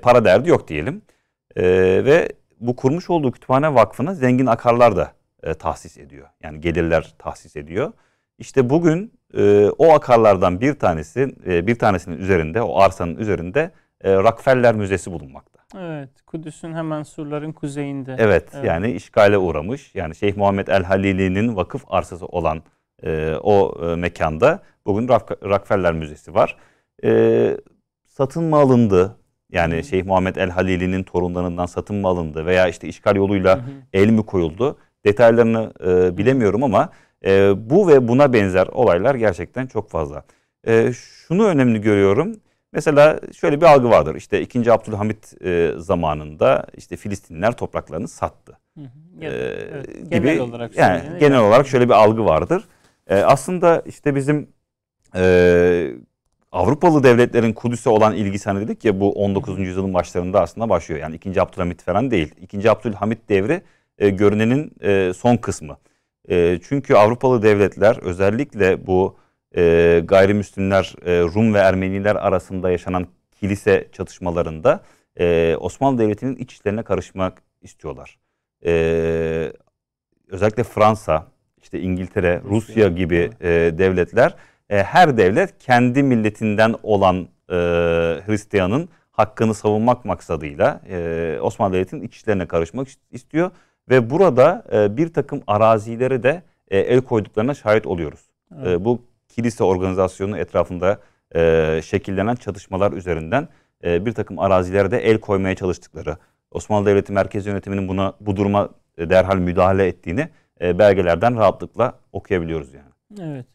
S2: para derdi yok diyelim. Ve bu kurmuş olduğu kütüphane vakfına zengin akarlar da e, tahsis ediyor. Yani gelirler tahsis ediyor. İşte bugün e, o akarlardan bir tanesi e, bir tanesinin üzerinde o arsanın üzerinde e, Rockefeller Müzesi bulunmakta.
S1: Evet, Kudüs'ün hemen surların kuzeyinde. Evet, evet, yani
S2: işgale uğramış. Yani Şeyh Muhammed El Halili'nin vakıf arsası olan e, o e, mekanda bugün Rockefeller Müzesi var. E, satın mı alındı? Yani hı hı. Şeyh Muhammed El Halili'nin torunlarından satın mı alındı veya işte işgal yoluyla hı hı. el mi koyuldu? Detaylarını e, bilemiyorum ama e, bu ve buna benzer olaylar gerçekten çok fazla. E, şunu önemli görüyorum. Mesela şöyle bir algı vardır. İşte 2. Abdülhamit e, zamanında işte Filistinler topraklarını sattı. Hı hı. Yani, ee, evet, gibi, genel olarak yani, yani genel yani. olarak şöyle bir algı vardır. E, aslında işte bizim e, Avrupalı devletlerin Kudüs'e olan ilgisi hani dedik ya bu 19. yüzyılın başlarında aslında başlıyor. Yani 2. Abdülhamit falan değil. 2. Abdülhamit devri e, görünenin e, son kısmı. E, çünkü Avrupalı devletler özellikle bu e, gayrimüslimler, e, Rum ve Ermeniler arasında yaşanan kilise çatışmalarında e, Osmanlı Devleti'nin iç işlerine karışmak istiyorlar. E, özellikle Fransa, işte İngiltere, Rusya gibi e, devletler e, her devlet kendi milletinden olan e, Hristiyan'ın hakkını savunmak maksadıyla e, Osmanlı Devleti'nin iç işlerine karışmak istiyor ve burada e, bir takım arazileri de e, el koyduklarına şahit oluyoruz. E, evet. E, bu kilise organizasyonu etrafında e, şekillenen çatışmalar üzerinden e, bir takım arazileri de el koymaya çalıştıkları, Osmanlı Devleti Merkez Yönetimi'nin buna bu duruma derhal müdahale ettiğini e, belgelerden rahatlıkla okuyabiliyoruz
S1: yani. Evet.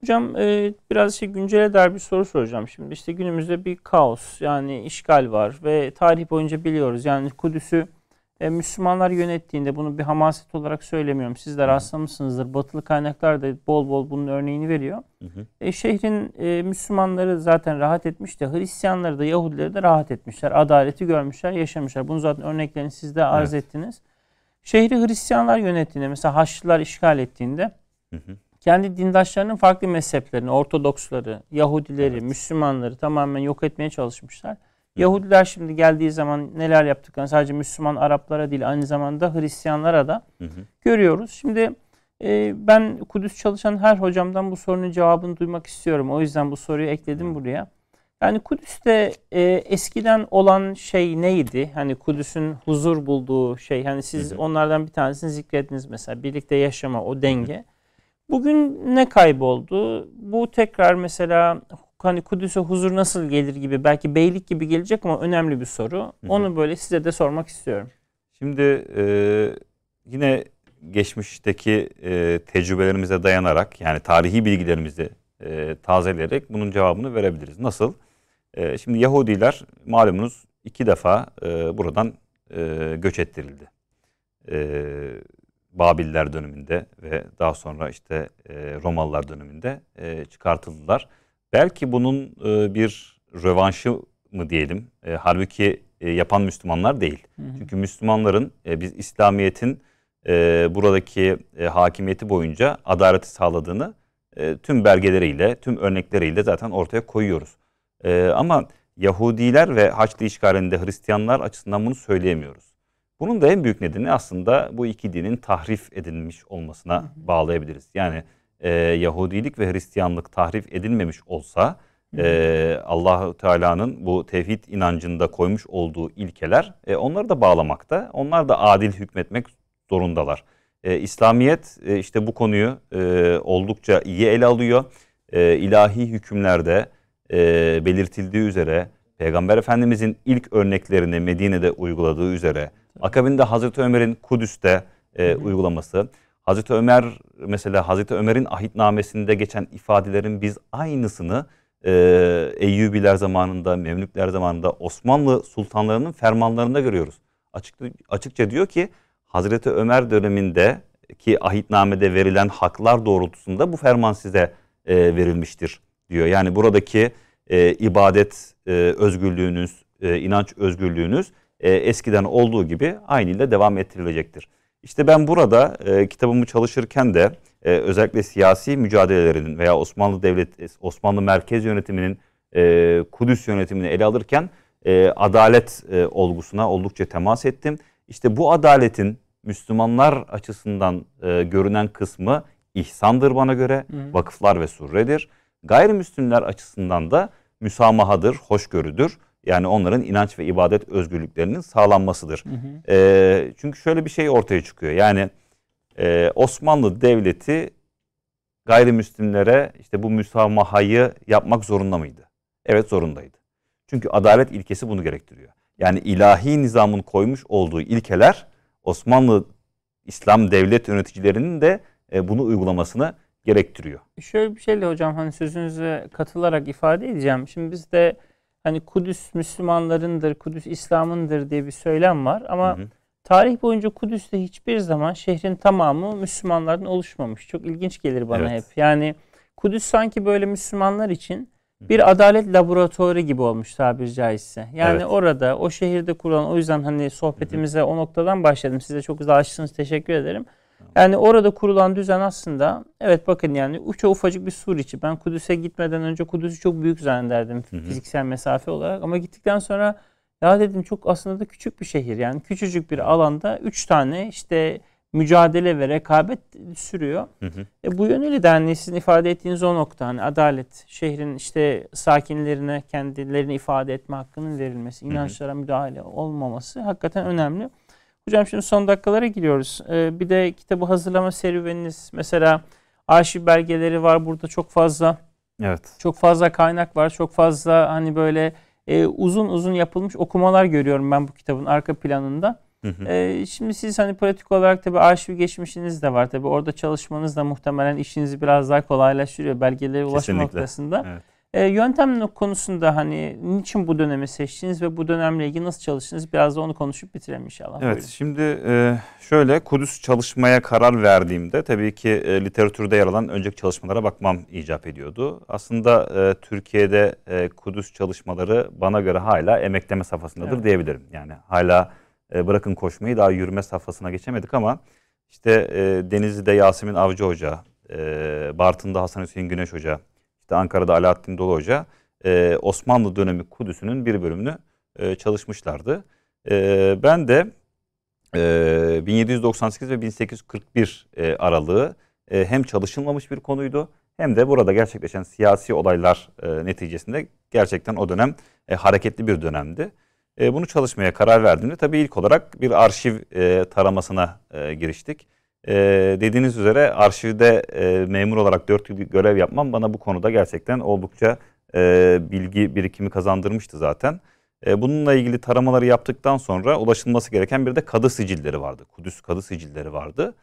S1: Hocam e, biraz şey güncele dair bir soru soracağım şimdi. işte günümüzde bir kaos yani işgal var ve tarih boyunca biliyoruz yani Kudüs'ü e, Müslümanlar yönettiğinde bunu bir hamaset olarak söylemiyorum. Siz de rastlamışsınızdır. Batılı kaynaklar da bol bol bunun örneğini veriyor. Hı hı. E, şehrin e, Müslümanları zaten rahat etmiş de Hristiyanları da Yahudileri de rahat etmişler. Adaleti görmüşler, yaşamışlar. Bunu zaten örneklerini siz de arz evet. ettiniz. Şehri Hristiyanlar yönettiğinde mesela Haçlılar işgal ettiğinde hı hı. kendi dindaşlarının farklı mezheplerini, Ortodoksları, Yahudileri, evet. Müslümanları tamamen yok etmeye çalışmışlar. Yahudiler şimdi geldiği zaman neler yaptıklarını sadece Müslüman Araplara değil aynı zamanda Hristiyanlara da hı hı. görüyoruz. Şimdi e, ben Kudüs çalışan her hocamdan bu sorunun cevabını duymak istiyorum. O yüzden bu soruyu ekledim buraya. Yani Kudüs'te e, eskiden olan şey neydi? Hani Kudüs'ün huzur bulduğu şey. Hani siz hı hı. onlardan bir tanesini zikrettiniz mesela. Birlikte yaşama, o denge. Hı hı. Bugün ne kayboldu? Bu tekrar mesela hani Kudüs'e huzur nasıl gelir gibi belki beylik gibi gelecek ama önemli bir soru. Onu böyle size de sormak
S2: istiyorum. Şimdi e, yine geçmişteki e, tecrübelerimize dayanarak yani tarihi bilgilerimizi e, tazeleyerek bunun cevabını verebiliriz. Nasıl? E, şimdi Yahudiler malumunuz iki defa e, buradan e, göç ettirildi. E, Babiller döneminde ve daha sonra işte e, Romalılar döneminde e, çıkartıldılar. Belki bunun e, bir rövanşı mı diyelim. E, halbuki e, yapan Müslümanlar değil. Hı hı. Çünkü Müslümanların e, biz İslamiyet'in e, buradaki e, hakimiyeti boyunca adaleti sağladığını e, tüm belgeleriyle, tüm örnekleriyle zaten ortaya koyuyoruz. E, ama Yahudiler ve Haçlı işgalinde Hristiyanlar açısından bunu söyleyemiyoruz. Bunun da en büyük nedeni aslında bu iki dinin tahrif edilmiş olmasına hı hı. bağlayabiliriz. Yani e, Yahudilik ve Hristiyanlık tahrif edilmemiş olsa e, Allahu Teala'nın bu tevhid inancında koymuş olduğu ilkeler e, onları da bağlamakta. Onlar da adil hükmetmek zorundalar. E, İslamiyet e, işte bu konuyu e, oldukça iyi ele alıyor. E, ilahi hükümlerde e, belirtildiği üzere Peygamber Efendimizin ilk örneklerini Medine'de uyguladığı üzere akabinde Hazreti Ömer'in Kudüs'te e, uygulaması Hazreti Ömer mesela Hazreti Ömer'in ahitnamesinde geçen ifadelerin biz aynısını e, Eyyubiler zamanında, Memlükler zamanında Osmanlı sultanlarının fermanlarında görüyoruz. Açık, açıkça diyor ki Hazreti Ömer döneminde ki ahitnamede verilen haklar doğrultusunda bu ferman size e, verilmiştir diyor. Yani buradaki e, ibadet e, özgürlüğünüz, e, inanç özgürlüğünüz e, eskiden olduğu gibi aynıyla devam ettirilecektir. İşte ben burada e, kitabımı çalışırken de e, özellikle siyasi mücadelelerin veya Osmanlı Devlet e, Osmanlı Merkez Yönetiminin e, Kudüs yönetimini ele alırken e, adalet e, olgusuna oldukça temas ettim. İşte bu adaletin Müslümanlar açısından e, görünen kısmı ihsandır bana göre, Hı. vakıflar ve surredir. Gayrimüslimler açısından da müsamahadır, hoşgörüdür. Yani onların inanç ve ibadet özgürlüklerinin sağlanmasıdır. Hı hı. E, çünkü şöyle bir şey ortaya çıkıyor. Yani e, Osmanlı Devleti gayrimüslimlere işte bu müsamahayı yapmak zorunda mıydı? Evet zorundaydı. Çünkü adalet ilkesi bunu gerektiriyor. Yani ilahi nizamın koymuş olduğu ilkeler Osmanlı İslam devlet yöneticilerinin de e, bunu uygulamasını gerektiriyor.
S1: Şöyle bir şeyle hocam hani sözünüze katılarak ifade edeceğim. Şimdi biz de hani Kudüs Müslümanlarındır, Kudüs İslam'ındır diye bir söylem var ama hı hı. tarih boyunca Kudüs'te hiçbir zaman şehrin tamamı Müslümanlardan oluşmamış. Çok ilginç gelir bana evet. hep. Yani Kudüs sanki böyle Müslümanlar için bir adalet laboratuvarı gibi olmuş tabiri caizse. Yani evet. orada o şehirde kurulan o yüzden hani sohbetimize hı hı. o noktadan başladım. Size çok güzel açtınız. Teşekkür ederim. Yani orada kurulan düzen aslında evet bakın yani uça ufacık bir sur içi. Ben Kudüs'e gitmeden önce Kudüs'ü çok büyük zannederdim hı hı. fiziksel mesafe olarak. Ama gittikten sonra ya dedim çok aslında da küçük bir şehir. Yani küçücük bir alanda üç tane işte mücadele ve rekabet sürüyor. Hı hı. E, bu yönüyle de hani sizin ifade ettiğiniz o nokta hani adalet, şehrin işte sakinlerine kendilerini ifade etme hakkının verilmesi, inançlara hı hı. müdahale olmaması hakikaten önemli. Hocam şimdi son dakikalara giriyoruz. Ee, bir de kitabı hazırlama serüveniniz mesela arşiv belgeleri var burada çok fazla. Evet. Çok fazla kaynak var. Çok fazla hani böyle e, uzun uzun yapılmış okumalar görüyorum ben bu kitabın arka planında. Hı hı. E, şimdi siz hani pratik olarak tabi arşiv geçmişiniz de var tabi orada çalışmanız da muhtemelen işinizi biraz daha kolaylaştırıyor belgelere ulaşma noktasında. Evet. E, yöntem konusunda hani niçin bu dönemi seçtiniz ve bu dönemle ilgili nasıl çalıştınız? Biraz da onu konuşup bitirelim inşallah. Evet Buyurun.
S2: şimdi e, şöyle Kudüs çalışmaya karar verdiğimde tabii ki e, literatürde yer alan önceki çalışmalara bakmam icap ediyordu. Aslında e, Türkiye'de e, Kudüs çalışmaları bana göre hala emekleme safhasındadır evet. diyebilirim. Yani hala e, bırakın koşmayı daha yürüme safhasına geçemedik ama işte e, Denizli'de Yasemin Avcı Hoca, e, Bartın'da Hasan Hüseyin Güneş Hoca, işte Ankara'da Alaaddin Dolu Hoca e, Osmanlı dönemi Kudüs'ünün bir bölümünü e, çalışmışlardı. E, ben de e, 1798 ve 1841 e, aralığı e, hem çalışılmamış bir konuydu hem de burada gerçekleşen siyasi olaylar e, neticesinde gerçekten o dönem e, hareketli bir dönemdi. E, bunu çalışmaya karar verdiğimde tabii ilk olarak bir arşiv e, taramasına e, giriştik e, dediğiniz üzere arşivde e, memur olarak 4 yıl görev yapmam bana bu konuda gerçekten oldukça e, bilgi birikimi kazandırmıştı zaten. E, bununla ilgili taramaları yaptıktan sonra ulaşılması gereken bir de kadı sicilleri vardı. Kudüs kadı sicilleri vardı.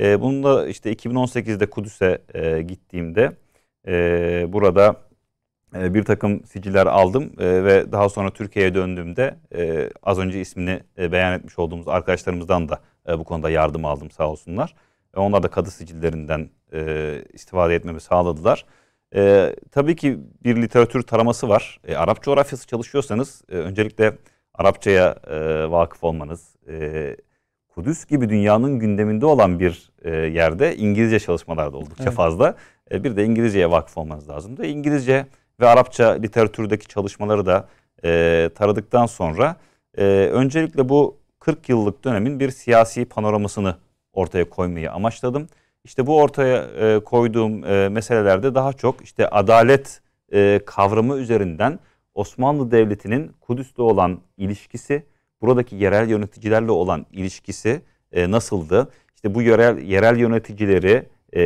S2: E, bunu da işte 2018'de Kudüs'e e, gittiğimde e, burada e, bir takım siciller aldım e, ve daha sonra Türkiye'ye döndüğümde e, az önce ismini e, beyan etmiş olduğumuz arkadaşlarımızdan da e, bu konuda yardım aldım sağ olsunlar. E, onlar da kadı sicillerinden e, istifade etmemi sağladılar. E, tabii ki bir literatür taraması var. E, Arap coğrafyası çalışıyorsanız e, öncelikle Arapçaya e, vakıf olmanız, e, Kudüs gibi dünyanın gündeminde olan bir e, yerde İngilizce çalışmalar da oldukça evet. fazla. E, bir de İngilizceye vakıf olmanız lazımdı. İngilizce ve Arapça literatürdeki çalışmaları da e, taradıktan sonra e, öncelikle bu 40 yıllık dönemin bir siyasi panoramasını ortaya koymayı amaçladım. İşte bu ortaya e, koyduğum e, meselelerde daha çok işte adalet e, kavramı üzerinden Osmanlı Devleti'nin Kudüs'te olan ilişkisi, buradaki yerel yöneticilerle olan ilişkisi e, nasıldı? İşte bu yerel yerel yöneticileri e,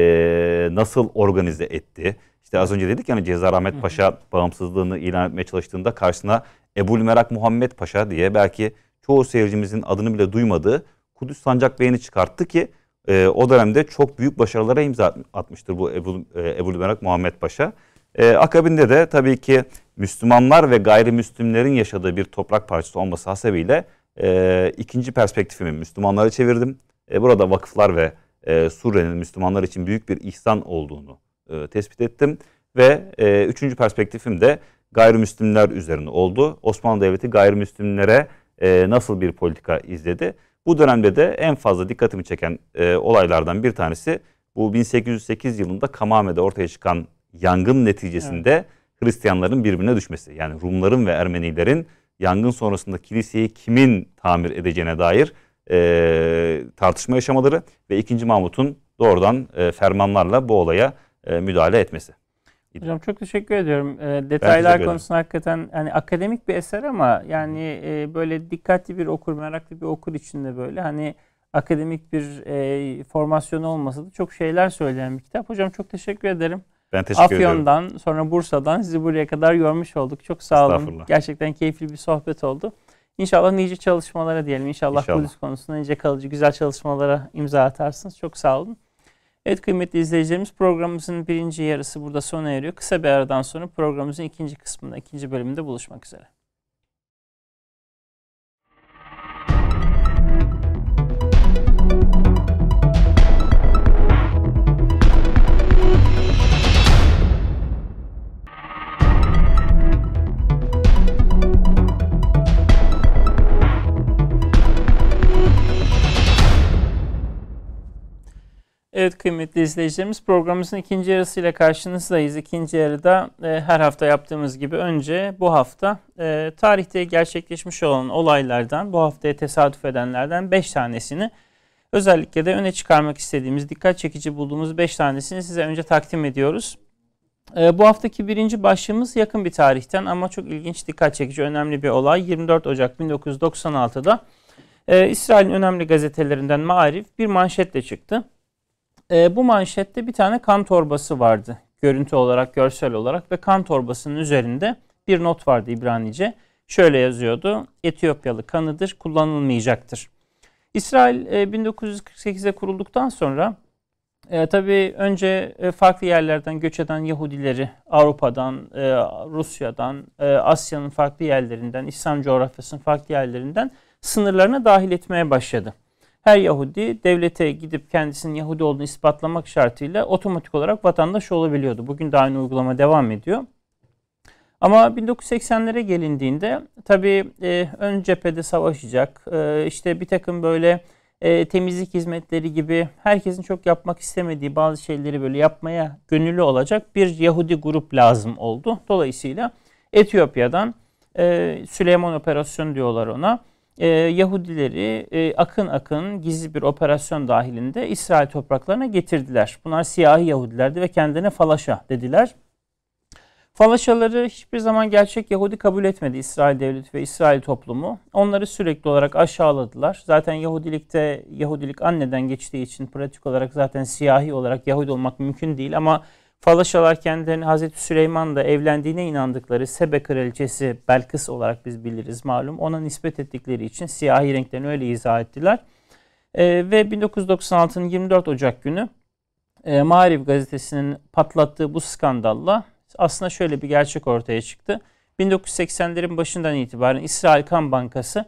S2: nasıl organize etti? İşte az önce dedik yani Cezar Ahmet Paşa bağımsızlığını ilan etmeye çalıştığında karşısına Ebul Merak Muhammed Paşa diye belki çoğu seyircimizin adını bile duymadığı Kudüs Sancak Bey'ini çıkarttı ki e, o dönemde çok büyük başarılara imza atmıştır bu Ebu, e, Ebu Lümerak Muhammed Paşa. E, akabinde de tabii ki Müslümanlar ve gayrimüslimlerin yaşadığı bir toprak parçası olması hasebiyle e, ikinci perspektifimi Müslümanlara çevirdim. E, burada vakıflar ve e, Suriye'nin Müslümanlar için büyük bir ihsan olduğunu e, tespit ettim. Ve e, üçüncü perspektifim de gayrimüslimler üzerine oldu. Osmanlı Devleti gayrimüslimlere e, nasıl bir politika izledi? Bu dönemde de en fazla dikkatimi çeken e, olaylardan bir tanesi bu 1808 yılında Kamame'de ortaya çıkan yangın neticesinde evet. Hristiyanların birbirine düşmesi. Yani Rumların ve Ermenilerin yangın sonrasında kiliseyi kimin tamir edeceğine dair e, tartışma yaşamaları ve 2. Mahmut'un doğrudan e, fermanlarla bu olaya e, müdahale etmesi.
S1: Hocam çok teşekkür ediyorum. E, detaylar konusunda hakikaten yani akademik bir eser ama yani e, böyle dikkatli bir okur, meraklı bir okur içinde böyle hani akademik bir e, formasyon olmasa da çok şeyler söyleyen bir kitap. Hocam çok teşekkür ederim. Ben teşekkür Afyon'dan, ediyorum. sonra Bursa'dan sizi buraya kadar görmüş olduk. Çok sağ olun. Gerçekten keyifli bir sohbet oldu. İnşallah nice çalışmalara diyelim. İnşallah, İnşallah. polis konusunda nice kalıcı güzel çalışmalara imza atarsınız. Çok sağ olun. Evet kıymetli izleyicilerimiz programımızın birinci yarısı burada sona eriyor. Kısa bir aradan sonra programımızın ikinci kısmında, ikinci bölümünde buluşmak üzere. Evet kıymetli izleyicilerimiz programımızın ikinci yarısıyla karşınızdayız. İkinci yarıda e, her hafta yaptığımız gibi önce bu hafta e, tarihte gerçekleşmiş olan olaylardan, bu haftaya tesadüf edenlerden 5 tanesini özellikle de öne çıkarmak istediğimiz, dikkat çekici bulduğumuz 5 tanesini size önce takdim ediyoruz. E, bu haftaki birinci başlığımız yakın bir tarihten ama çok ilginç, dikkat çekici, önemli bir olay. 24 Ocak 1996'da e, İsrail'in önemli gazetelerinden Maarif bir manşetle çıktı e, bu manşette bir tane kan torbası vardı. Görüntü olarak, görsel olarak ve kan torbasının üzerinde bir not vardı İbranice. Şöyle yazıyordu. Etiyopyalı kanıdır, kullanılmayacaktır. İsrail e, 1948'e kurulduktan sonra e, tabii önce e, farklı yerlerden göç eden Yahudileri Avrupa'dan, e, Rusya'dan, e, Asya'nın farklı yerlerinden, İslam coğrafyasının farklı yerlerinden sınırlarına dahil etmeye başladı her Yahudi devlete gidip kendisinin Yahudi olduğunu ispatlamak şartıyla otomatik olarak vatandaş olabiliyordu. Bugün de aynı uygulama devam ediyor. Ama 1980'lere gelindiğinde tabii e, ön cephede savaşacak, e, işte bir takım böyle e, temizlik hizmetleri gibi herkesin çok yapmak istemediği bazı şeyleri böyle yapmaya gönüllü olacak bir Yahudi grup lazım oldu. Dolayısıyla Etiyopya'dan e, Süleyman Operasyonu diyorlar ona e, Yahudileri e, akın akın gizli bir operasyon dahilinde İsrail topraklarına getirdiler. Bunlar siyahi Yahudilerdi ve kendilerine falaşa dediler. Falaşaları hiçbir zaman gerçek Yahudi kabul etmedi İsrail devleti ve İsrail toplumu. Onları sürekli olarak aşağıladılar. Zaten Yahudilikte Yahudilik anneden geçtiği için pratik olarak zaten siyahi olarak Yahudi olmak mümkün değil ama Falaşalar kendilerini Hazreti Süleyman'la evlendiğine inandıkları Sebe kraliçesi Belkıs olarak biz biliriz malum. Ona nispet ettikleri için siyahi renklerini öyle izah ettiler. E, ve 1996'nın 24 Ocak günü e, Marif gazetesinin patlattığı bu skandalla aslında şöyle bir gerçek ortaya çıktı. 1980'lerin başından itibaren İsrail Kan Bankası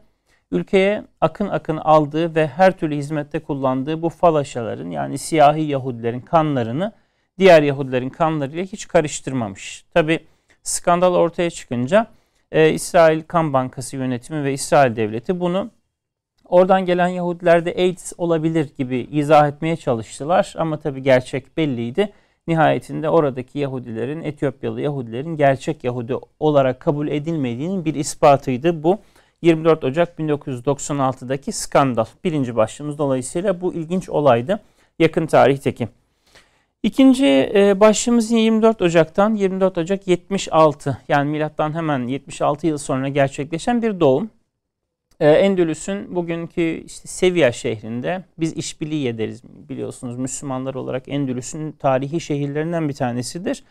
S1: ülkeye akın akın aldığı ve her türlü hizmette kullandığı bu falaşaların yani siyahi Yahudilerin kanlarını diğer Yahudilerin kanlarıyla hiç karıştırmamış. Tabi skandal ortaya çıkınca e, İsrail Kan Bankası yönetimi ve İsrail devleti bunu oradan gelen Yahudilerde AIDS olabilir gibi izah etmeye çalıştılar. Ama tabi gerçek belliydi. Nihayetinde oradaki Yahudilerin, Etiyopyalı Yahudilerin gerçek Yahudi olarak kabul edilmediğinin bir ispatıydı bu. 24 Ocak 1996'daki skandal. Birinci başlığımız dolayısıyla bu ilginç olaydı yakın tarihteki. İkinci e, başlığımız 24 Ocak'tan 24 Ocak 76 yani milattan hemen 76 yıl sonra gerçekleşen bir doğum. E, Endülüs'ün bugünkü işte Sevilla şehrinde biz İşbiliye deriz biliyorsunuz Müslümanlar olarak Endülüs'ün tarihi şehirlerinden bir tanesidir.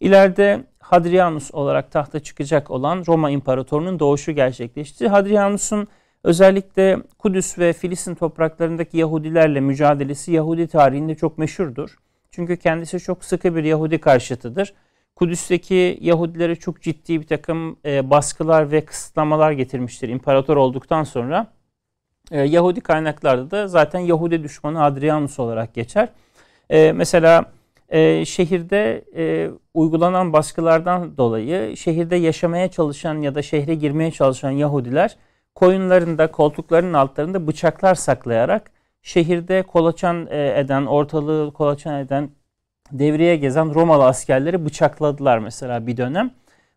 S1: İleride Hadrianus olarak tahta çıkacak olan Roma İmparatorunun doğuşu gerçekleşti. Hadrianus'un özellikle Kudüs ve Filistin topraklarındaki Yahudilerle mücadelesi Yahudi tarihinde çok meşhurdur. Çünkü kendisi çok sıkı bir Yahudi karşıtıdır. Kudüs'teki Yahudilere çok ciddi bir takım e, baskılar ve kısıtlamalar getirmiştir imparator olduktan sonra. E, Yahudi kaynaklarda da zaten Yahudi düşmanı Adrianus olarak geçer. E, mesela e, şehirde e, uygulanan baskılardan dolayı şehirde yaşamaya çalışan ya da şehre girmeye çalışan Yahudiler koyunlarında, koltuklarının altlarında bıçaklar saklayarak şehirde kolaçan e, eden, ortalığı kolaçan eden, devreye gezen Romalı askerleri bıçakladılar mesela bir dönem.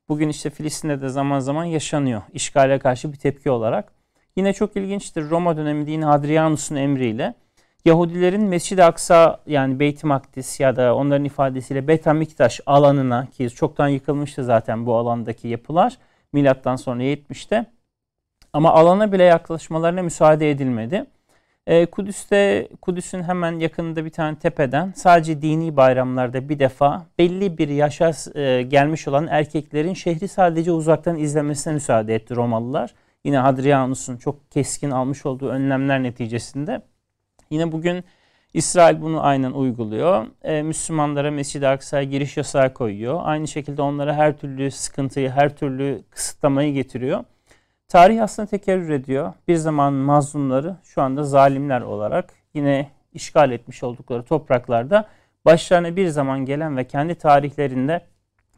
S1: Bugün işte Filistin'de de zaman zaman yaşanıyor işgale karşı bir tepki olarak. Yine çok ilginçtir Roma döneminde yine Hadrianus'un emriyle Yahudilerin Mescid-i Aksa yani Beyt-i Makdis ya da onların ifadesiyle Betamiktaş alanına ki çoktan yıkılmıştı zaten bu alandaki yapılar milattan sonra 70'te ama alana bile yaklaşmalarına müsaade edilmedi. Ee, Kudüs'te Kudüs'ün hemen yakınında bir tane tepeden sadece dini bayramlarda bir defa belli bir yaşa e, gelmiş olan erkeklerin şehri sadece uzaktan izlemesine müsaade etti Romalılar. Yine Hadrianus'un çok keskin almış olduğu önlemler neticesinde. Yine bugün İsrail bunu aynen uyguluyor. Ee, Müslümanlara Mescid-i Aksa'ya giriş yasağı koyuyor. Aynı şekilde onlara her türlü sıkıntıyı, her türlü kısıtlamayı getiriyor. Tarih aslında tekerrür ediyor. Bir zaman mazlumları şu anda zalimler olarak yine işgal etmiş oldukları topraklarda başlarına bir zaman gelen ve kendi tarihlerinde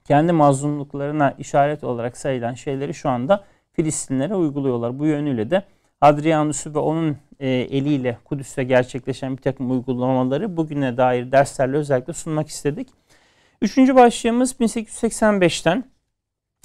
S1: kendi mazlumluklarına işaret olarak sayılan şeyleri şu anda Filistinlere uyguluyorlar. Bu yönüyle de Hadrianus'u ve onun e, eliyle Kudüs'te gerçekleşen bir takım uygulamaları bugüne dair derslerle özellikle sunmak istedik. Üçüncü başlığımız 1885'ten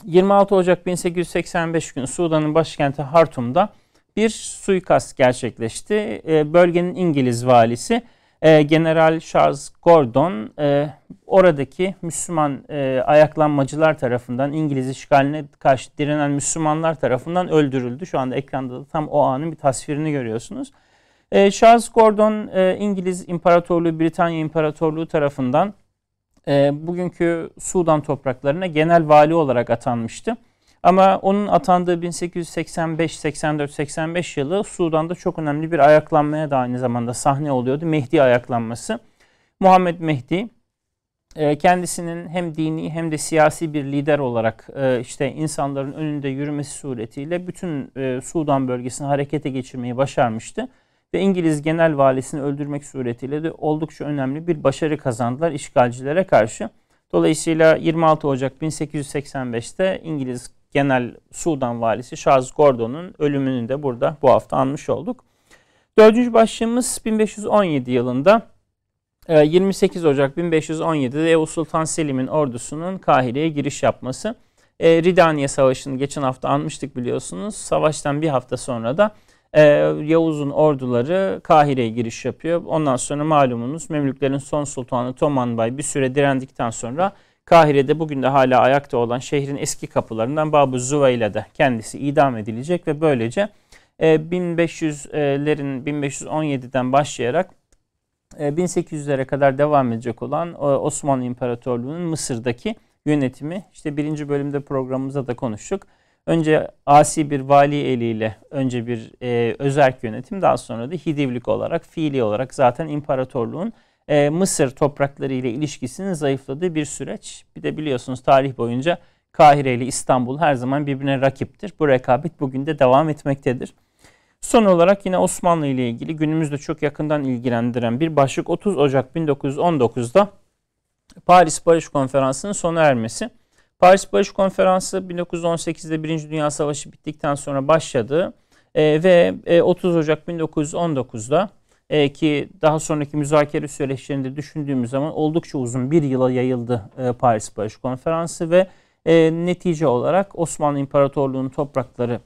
S1: 26 Ocak 1885 günü Sudan'ın başkenti Hartum'da bir suikast gerçekleşti. E, bölgenin İngiliz valisi e, General Charles Gordon e, oradaki Müslüman ayaklanmacılar tarafından İngiliz işgaline karşı direnen Müslümanlar tarafından öldürüldü. Şu anda ekranda da tam o anın bir tasvirini görüyorsunuz. Charles Gordon İngiliz İmparatorluğu, Britanya İmparatorluğu tarafından e, bugünkü Sudan topraklarına genel vali olarak atanmıştı. Ama onun atandığı 1885, 84, 85 yılı Sudan'da çok önemli bir ayaklanmaya da aynı zamanda sahne oluyordu. Mehdi ayaklanması. Muhammed Mehdi e, kendisinin hem dini hem de siyasi bir lider olarak e, işte insanların önünde yürümesi suretiyle bütün e, Sudan bölgesini harekete geçirmeyi başarmıştı ve İngiliz genel valisini öldürmek suretiyle de oldukça önemli bir başarı kazandılar işgalcilere karşı. Dolayısıyla 26 Ocak 1885'te İngiliz genel Sudan valisi Charles Gordon'un ölümünü de burada bu hafta anmış olduk. Dördüncü başlığımız 1517 yılında 28 ee, Ocak 1517'de Ebu Sultan Selim'in ordusunun Kahire'ye giriş yapması. Ee, Ridaniye Savaşı'nı geçen hafta anmıştık biliyorsunuz. Savaştan bir hafta sonra da e, Yavuz'un orduları Kahire'ye giriş yapıyor. Ondan sonra malumunuz Memlüklerin son sultanı Tomanbay bir süre direndikten sonra Kahire'de bugün de hala ayakta olan şehrin eski kapılarından Babu de kendisi idam edilecek ve böylece e, 1500'lerin 1517'den başlayarak 1800'lere e, kadar devam edecek olan e, Osmanlı İmparatorluğu'nun Mısır'daki yönetimi işte birinci bölümde programımıza da konuştuk. Önce asi bir vali eliyle önce bir e, özerk yönetim daha sonra da Hidivlik olarak fiili olarak zaten imparatorluğun e, Mısır toprakları ile ilişkisinin zayıfladığı bir süreç. Bir de biliyorsunuz tarih boyunca Kahire ile İstanbul her zaman birbirine rakiptir. Bu rekabet bugün de devam etmektedir. Son olarak yine Osmanlı ile ilgili günümüzde çok yakından ilgilendiren bir başlık 30 Ocak 1919'da Paris Barış Konferansı'nın sona ermesi. Paris Barış Konferansı 1918'de Birinci Dünya Savaşı bittikten sonra başladı e, ve e, 30 Ocak 1919'da e, ki daha sonraki müzakere süreçlerinde düşündüğümüz zaman oldukça uzun bir yıla yayıldı e, Paris Barış Konferansı ve e, netice olarak Osmanlı İmparatorluğu'nun toprakları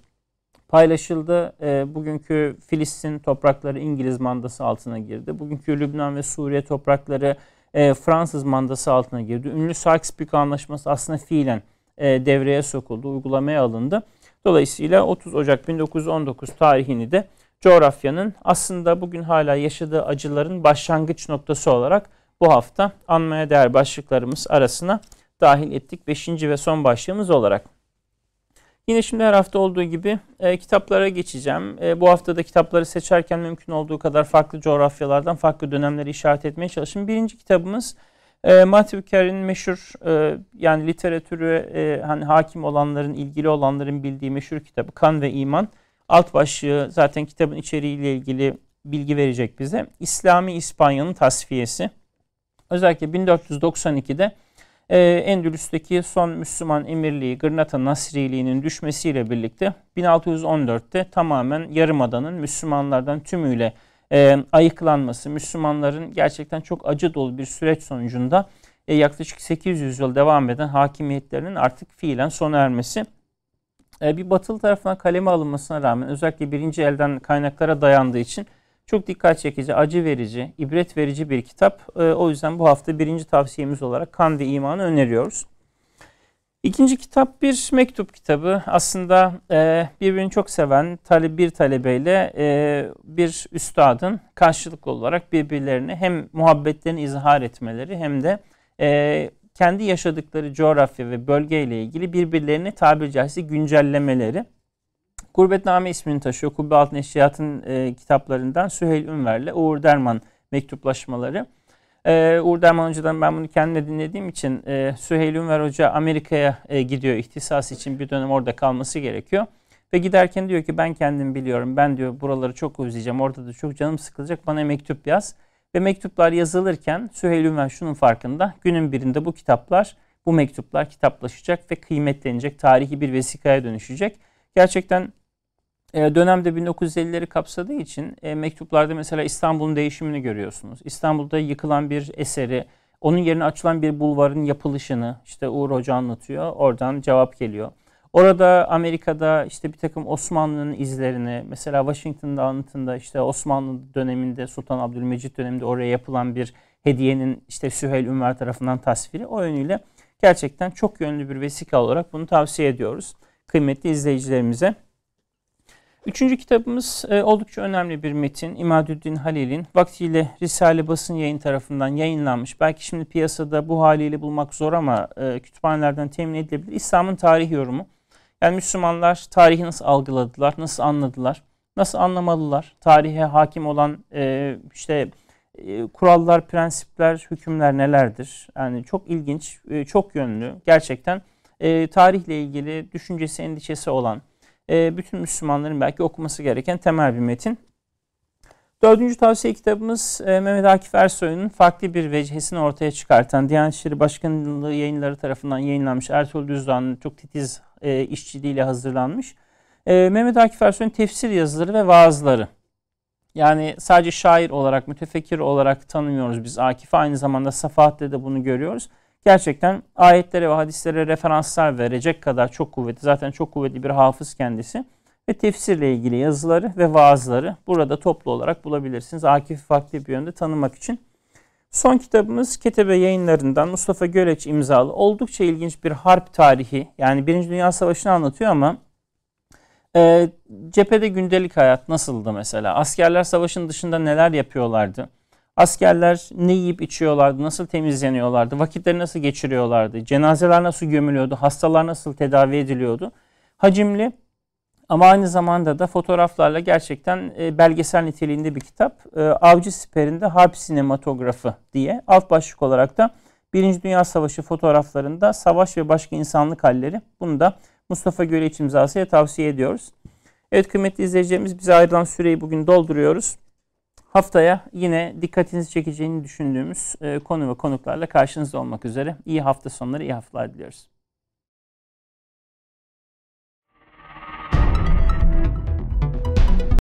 S1: paylaşıldı. E, bugünkü Filistin toprakları İngiliz mandası altına girdi. Bugünkü Lübnan ve Suriye toprakları e, Fransız mandası altına girdi. Ünlü Sykes-Picot anlaşması aslında fiilen e, devreye sokuldu, uygulamaya alındı. Dolayısıyla 30 Ocak 1919 tarihini de coğrafyanın aslında bugün hala yaşadığı acıların başlangıç noktası olarak bu hafta anmaya değer başlıklarımız arasına dahil ettik. Beşinci ve son başlığımız olarak. Yine şimdi her hafta olduğu gibi e, kitaplara geçeceğim. E, bu hafta da kitapları seçerken mümkün olduğu kadar farklı coğrafyalardan farklı dönemleri işaret etmeye çalışın. Birinci kitabımız e, Matthew Carey'in meşhur e, yani literatürü e, hani hakim olanların, ilgili olanların bildiği meşhur kitabı Kan ve İman. Alt başlığı zaten kitabın içeriğiyle ilgili bilgi verecek bize. İslami İspanya'nın tasfiyesi. Özellikle 1492'de e, Endülüs'teki son Müslüman emirliği Granada Nasriliğinin düşmesiyle birlikte 1614'te tamamen Yarımada'nın Müslümanlardan tümüyle e, ayıklanması, Müslümanların gerçekten çok acı dolu bir süreç sonucunda e, yaklaşık 800 yıl devam eden hakimiyetlerinin artık fiilen sona ermesi e, bir batılı tarafından kaleme alınmasına rağmen özellikle birinci elden kaynaklara dayandığı için çok dikkat çekici, acı verici, ibret verici bir kitap. Ee, o yüzden bu hafta birinci tavsiyemiz olarak Kan ve İman'ı öneriyoruz. İkinci kitap bir mektup kitabı. Aslında e, birbirini çok seven bir talebeyle e, bir üstadın karşılıklı olarak birbirlerine hem muhabbetlerini izhar etmeleri hem de e, kendi yaşadıkları coğrafya ve bölgeyle ilgili birbirlerini tabiri caizse güncellemeleri. Gurbetname ismini taşıyor. Kubbe Altın Eşyat'ın e, kitaplarından Süheyl Ünver'le Uğur Derman mektuplaşmaları. E, Uğur Derman Hoca'dan ben bunu kendime dinlediğim için e, Süheyl Ünver Hoca Amerika'ya e, gidiyor. ihtisas için bir dönem orada kalması gerekiyor. Ve giderken diyor ki ben kendim biliyorum. Ben diyor buraları çok özleyeceğim. Orada da çok canım sıkılacak. Bana mektup yaz. Ve mektuplar yazılırken Süheyl Ünver şunun farkında. Günün birinde bu kitaplar, bu mektuplar kitaplaşacak ve kıymetlenecek. Tarihi bir vesikaya dönüşecek. Gerçekten e, dönemde 1950'leri kapsadığı için e, mektuplarda mesela İstanbul'un değişimini görüyorsunuz. İstanbul'da yıkılan bir eseri, onun yerine açılan bir bulvarın yapılışını işte Uğur Hoca anlatıyor. Oradan cevap geliyor. Orada Amerika'da işte bir takım Osmanlı'nın izlerini mesela Washington'da anlatında işte Osmanlı döneminde Sultan Abdülmecit döneminde oraya yapılan bir hediyenin işte Süheyl Ünver tarafından tasviri o yönüyle gerçekten çok yönlü bir vesika olarak bunu tavsiye ediyoruz kıymetli izleyicilerimize. Üçüncü kitabımız e, oldukça önemli bir metin. İmadüddin Halil'in vaktiyle Risale Basın Yayın tarafından yayınlanmış. Belki şimdi piyasada bu haliyle bulmak zor ama e, kütüphanelerden temin edilebilir. İslam'ın tarih yorumu. Yani Müslümanlar tarihi nasıl algıladılar, nasıl anladılar, nasıl anlamalılar? Tarihe hakim olan e, işte e, kurallar, prensipler, hükümler nelerdir? Yani çok ilginç, e, çok yönlü. Gerçekten e, tarihle ilgili düşüncesi, endişesi olan e, bütün Müslümanların belki okuması gereken temel bir metin. Dördüncü tavsiye kitabımız e, Mehmet Akif Ersoy'un farklı bir vecihesini ortaya çıkartan Diyanet İşleri Başkanlığı yayınları tarafından yayınlanmış Ertuğrul Düzdağ'ın çok titiz e, işçiliğiyle hazırlanmış. E, Mehmet Akif Ersoy'un tefsir yazıları ve vaazları. Yani sadece şair olarak, mütefekkir olarak tanımıyoruz biz Akif'i. Aynı zamanda Safahat'te de bunu görüyoruz gerçekten ayetlere ve hadislere referanslar verecek kadar çok kuvvetli. Zaten çok kuvvetli bir hafız kendisi. Ve tefsirle ilgili yazıları ve vaazları burada toplu olarak bulabilirsiniz. Akif farklı bir yönde tanımak için. Son kitabımız Ketebe yayınlarından Mustafa Göleç imzalı oldukça ilginç bir harp tarihi. Yani Birinci Dünya Savaşı'nı anlatıyor ama e, cephede gündelik hayat nasıldı mesela? Askerler savaşın dışında neler yapıyorlardı? Askerler ne yiyip içiyorlardı, nasıl temizleniyorlardı, vakitleri nasıl geçiriyorlardı, cenazeler nasıl gömülüyordu, hastalar nasıl tedavi ediliyordu. Hacimli ama aynı zamanda da fotoğraflarla gerçekten e, belgesel niteliğinde bir kitap. E, Avcı Siper'inde Harp Sinematografı diye alt başlık olarak da Birinci Dünya Savaşı fotoğraflarında savaş ve başka insanlık halleri. Bunu da Mustafa Göreç imzasıyla tavsiye ediyoruz. Evet kıymetli izleyicilerimiz bize ayrılan süreyi bugün dolduruyoruz. Haftaya yine dikkatinizi çekeceğini düşündüğümüz e, konu ve konuklarla karşınızda olmak üzere. İyi hafta sonları, iyi haftalar diliyoruz.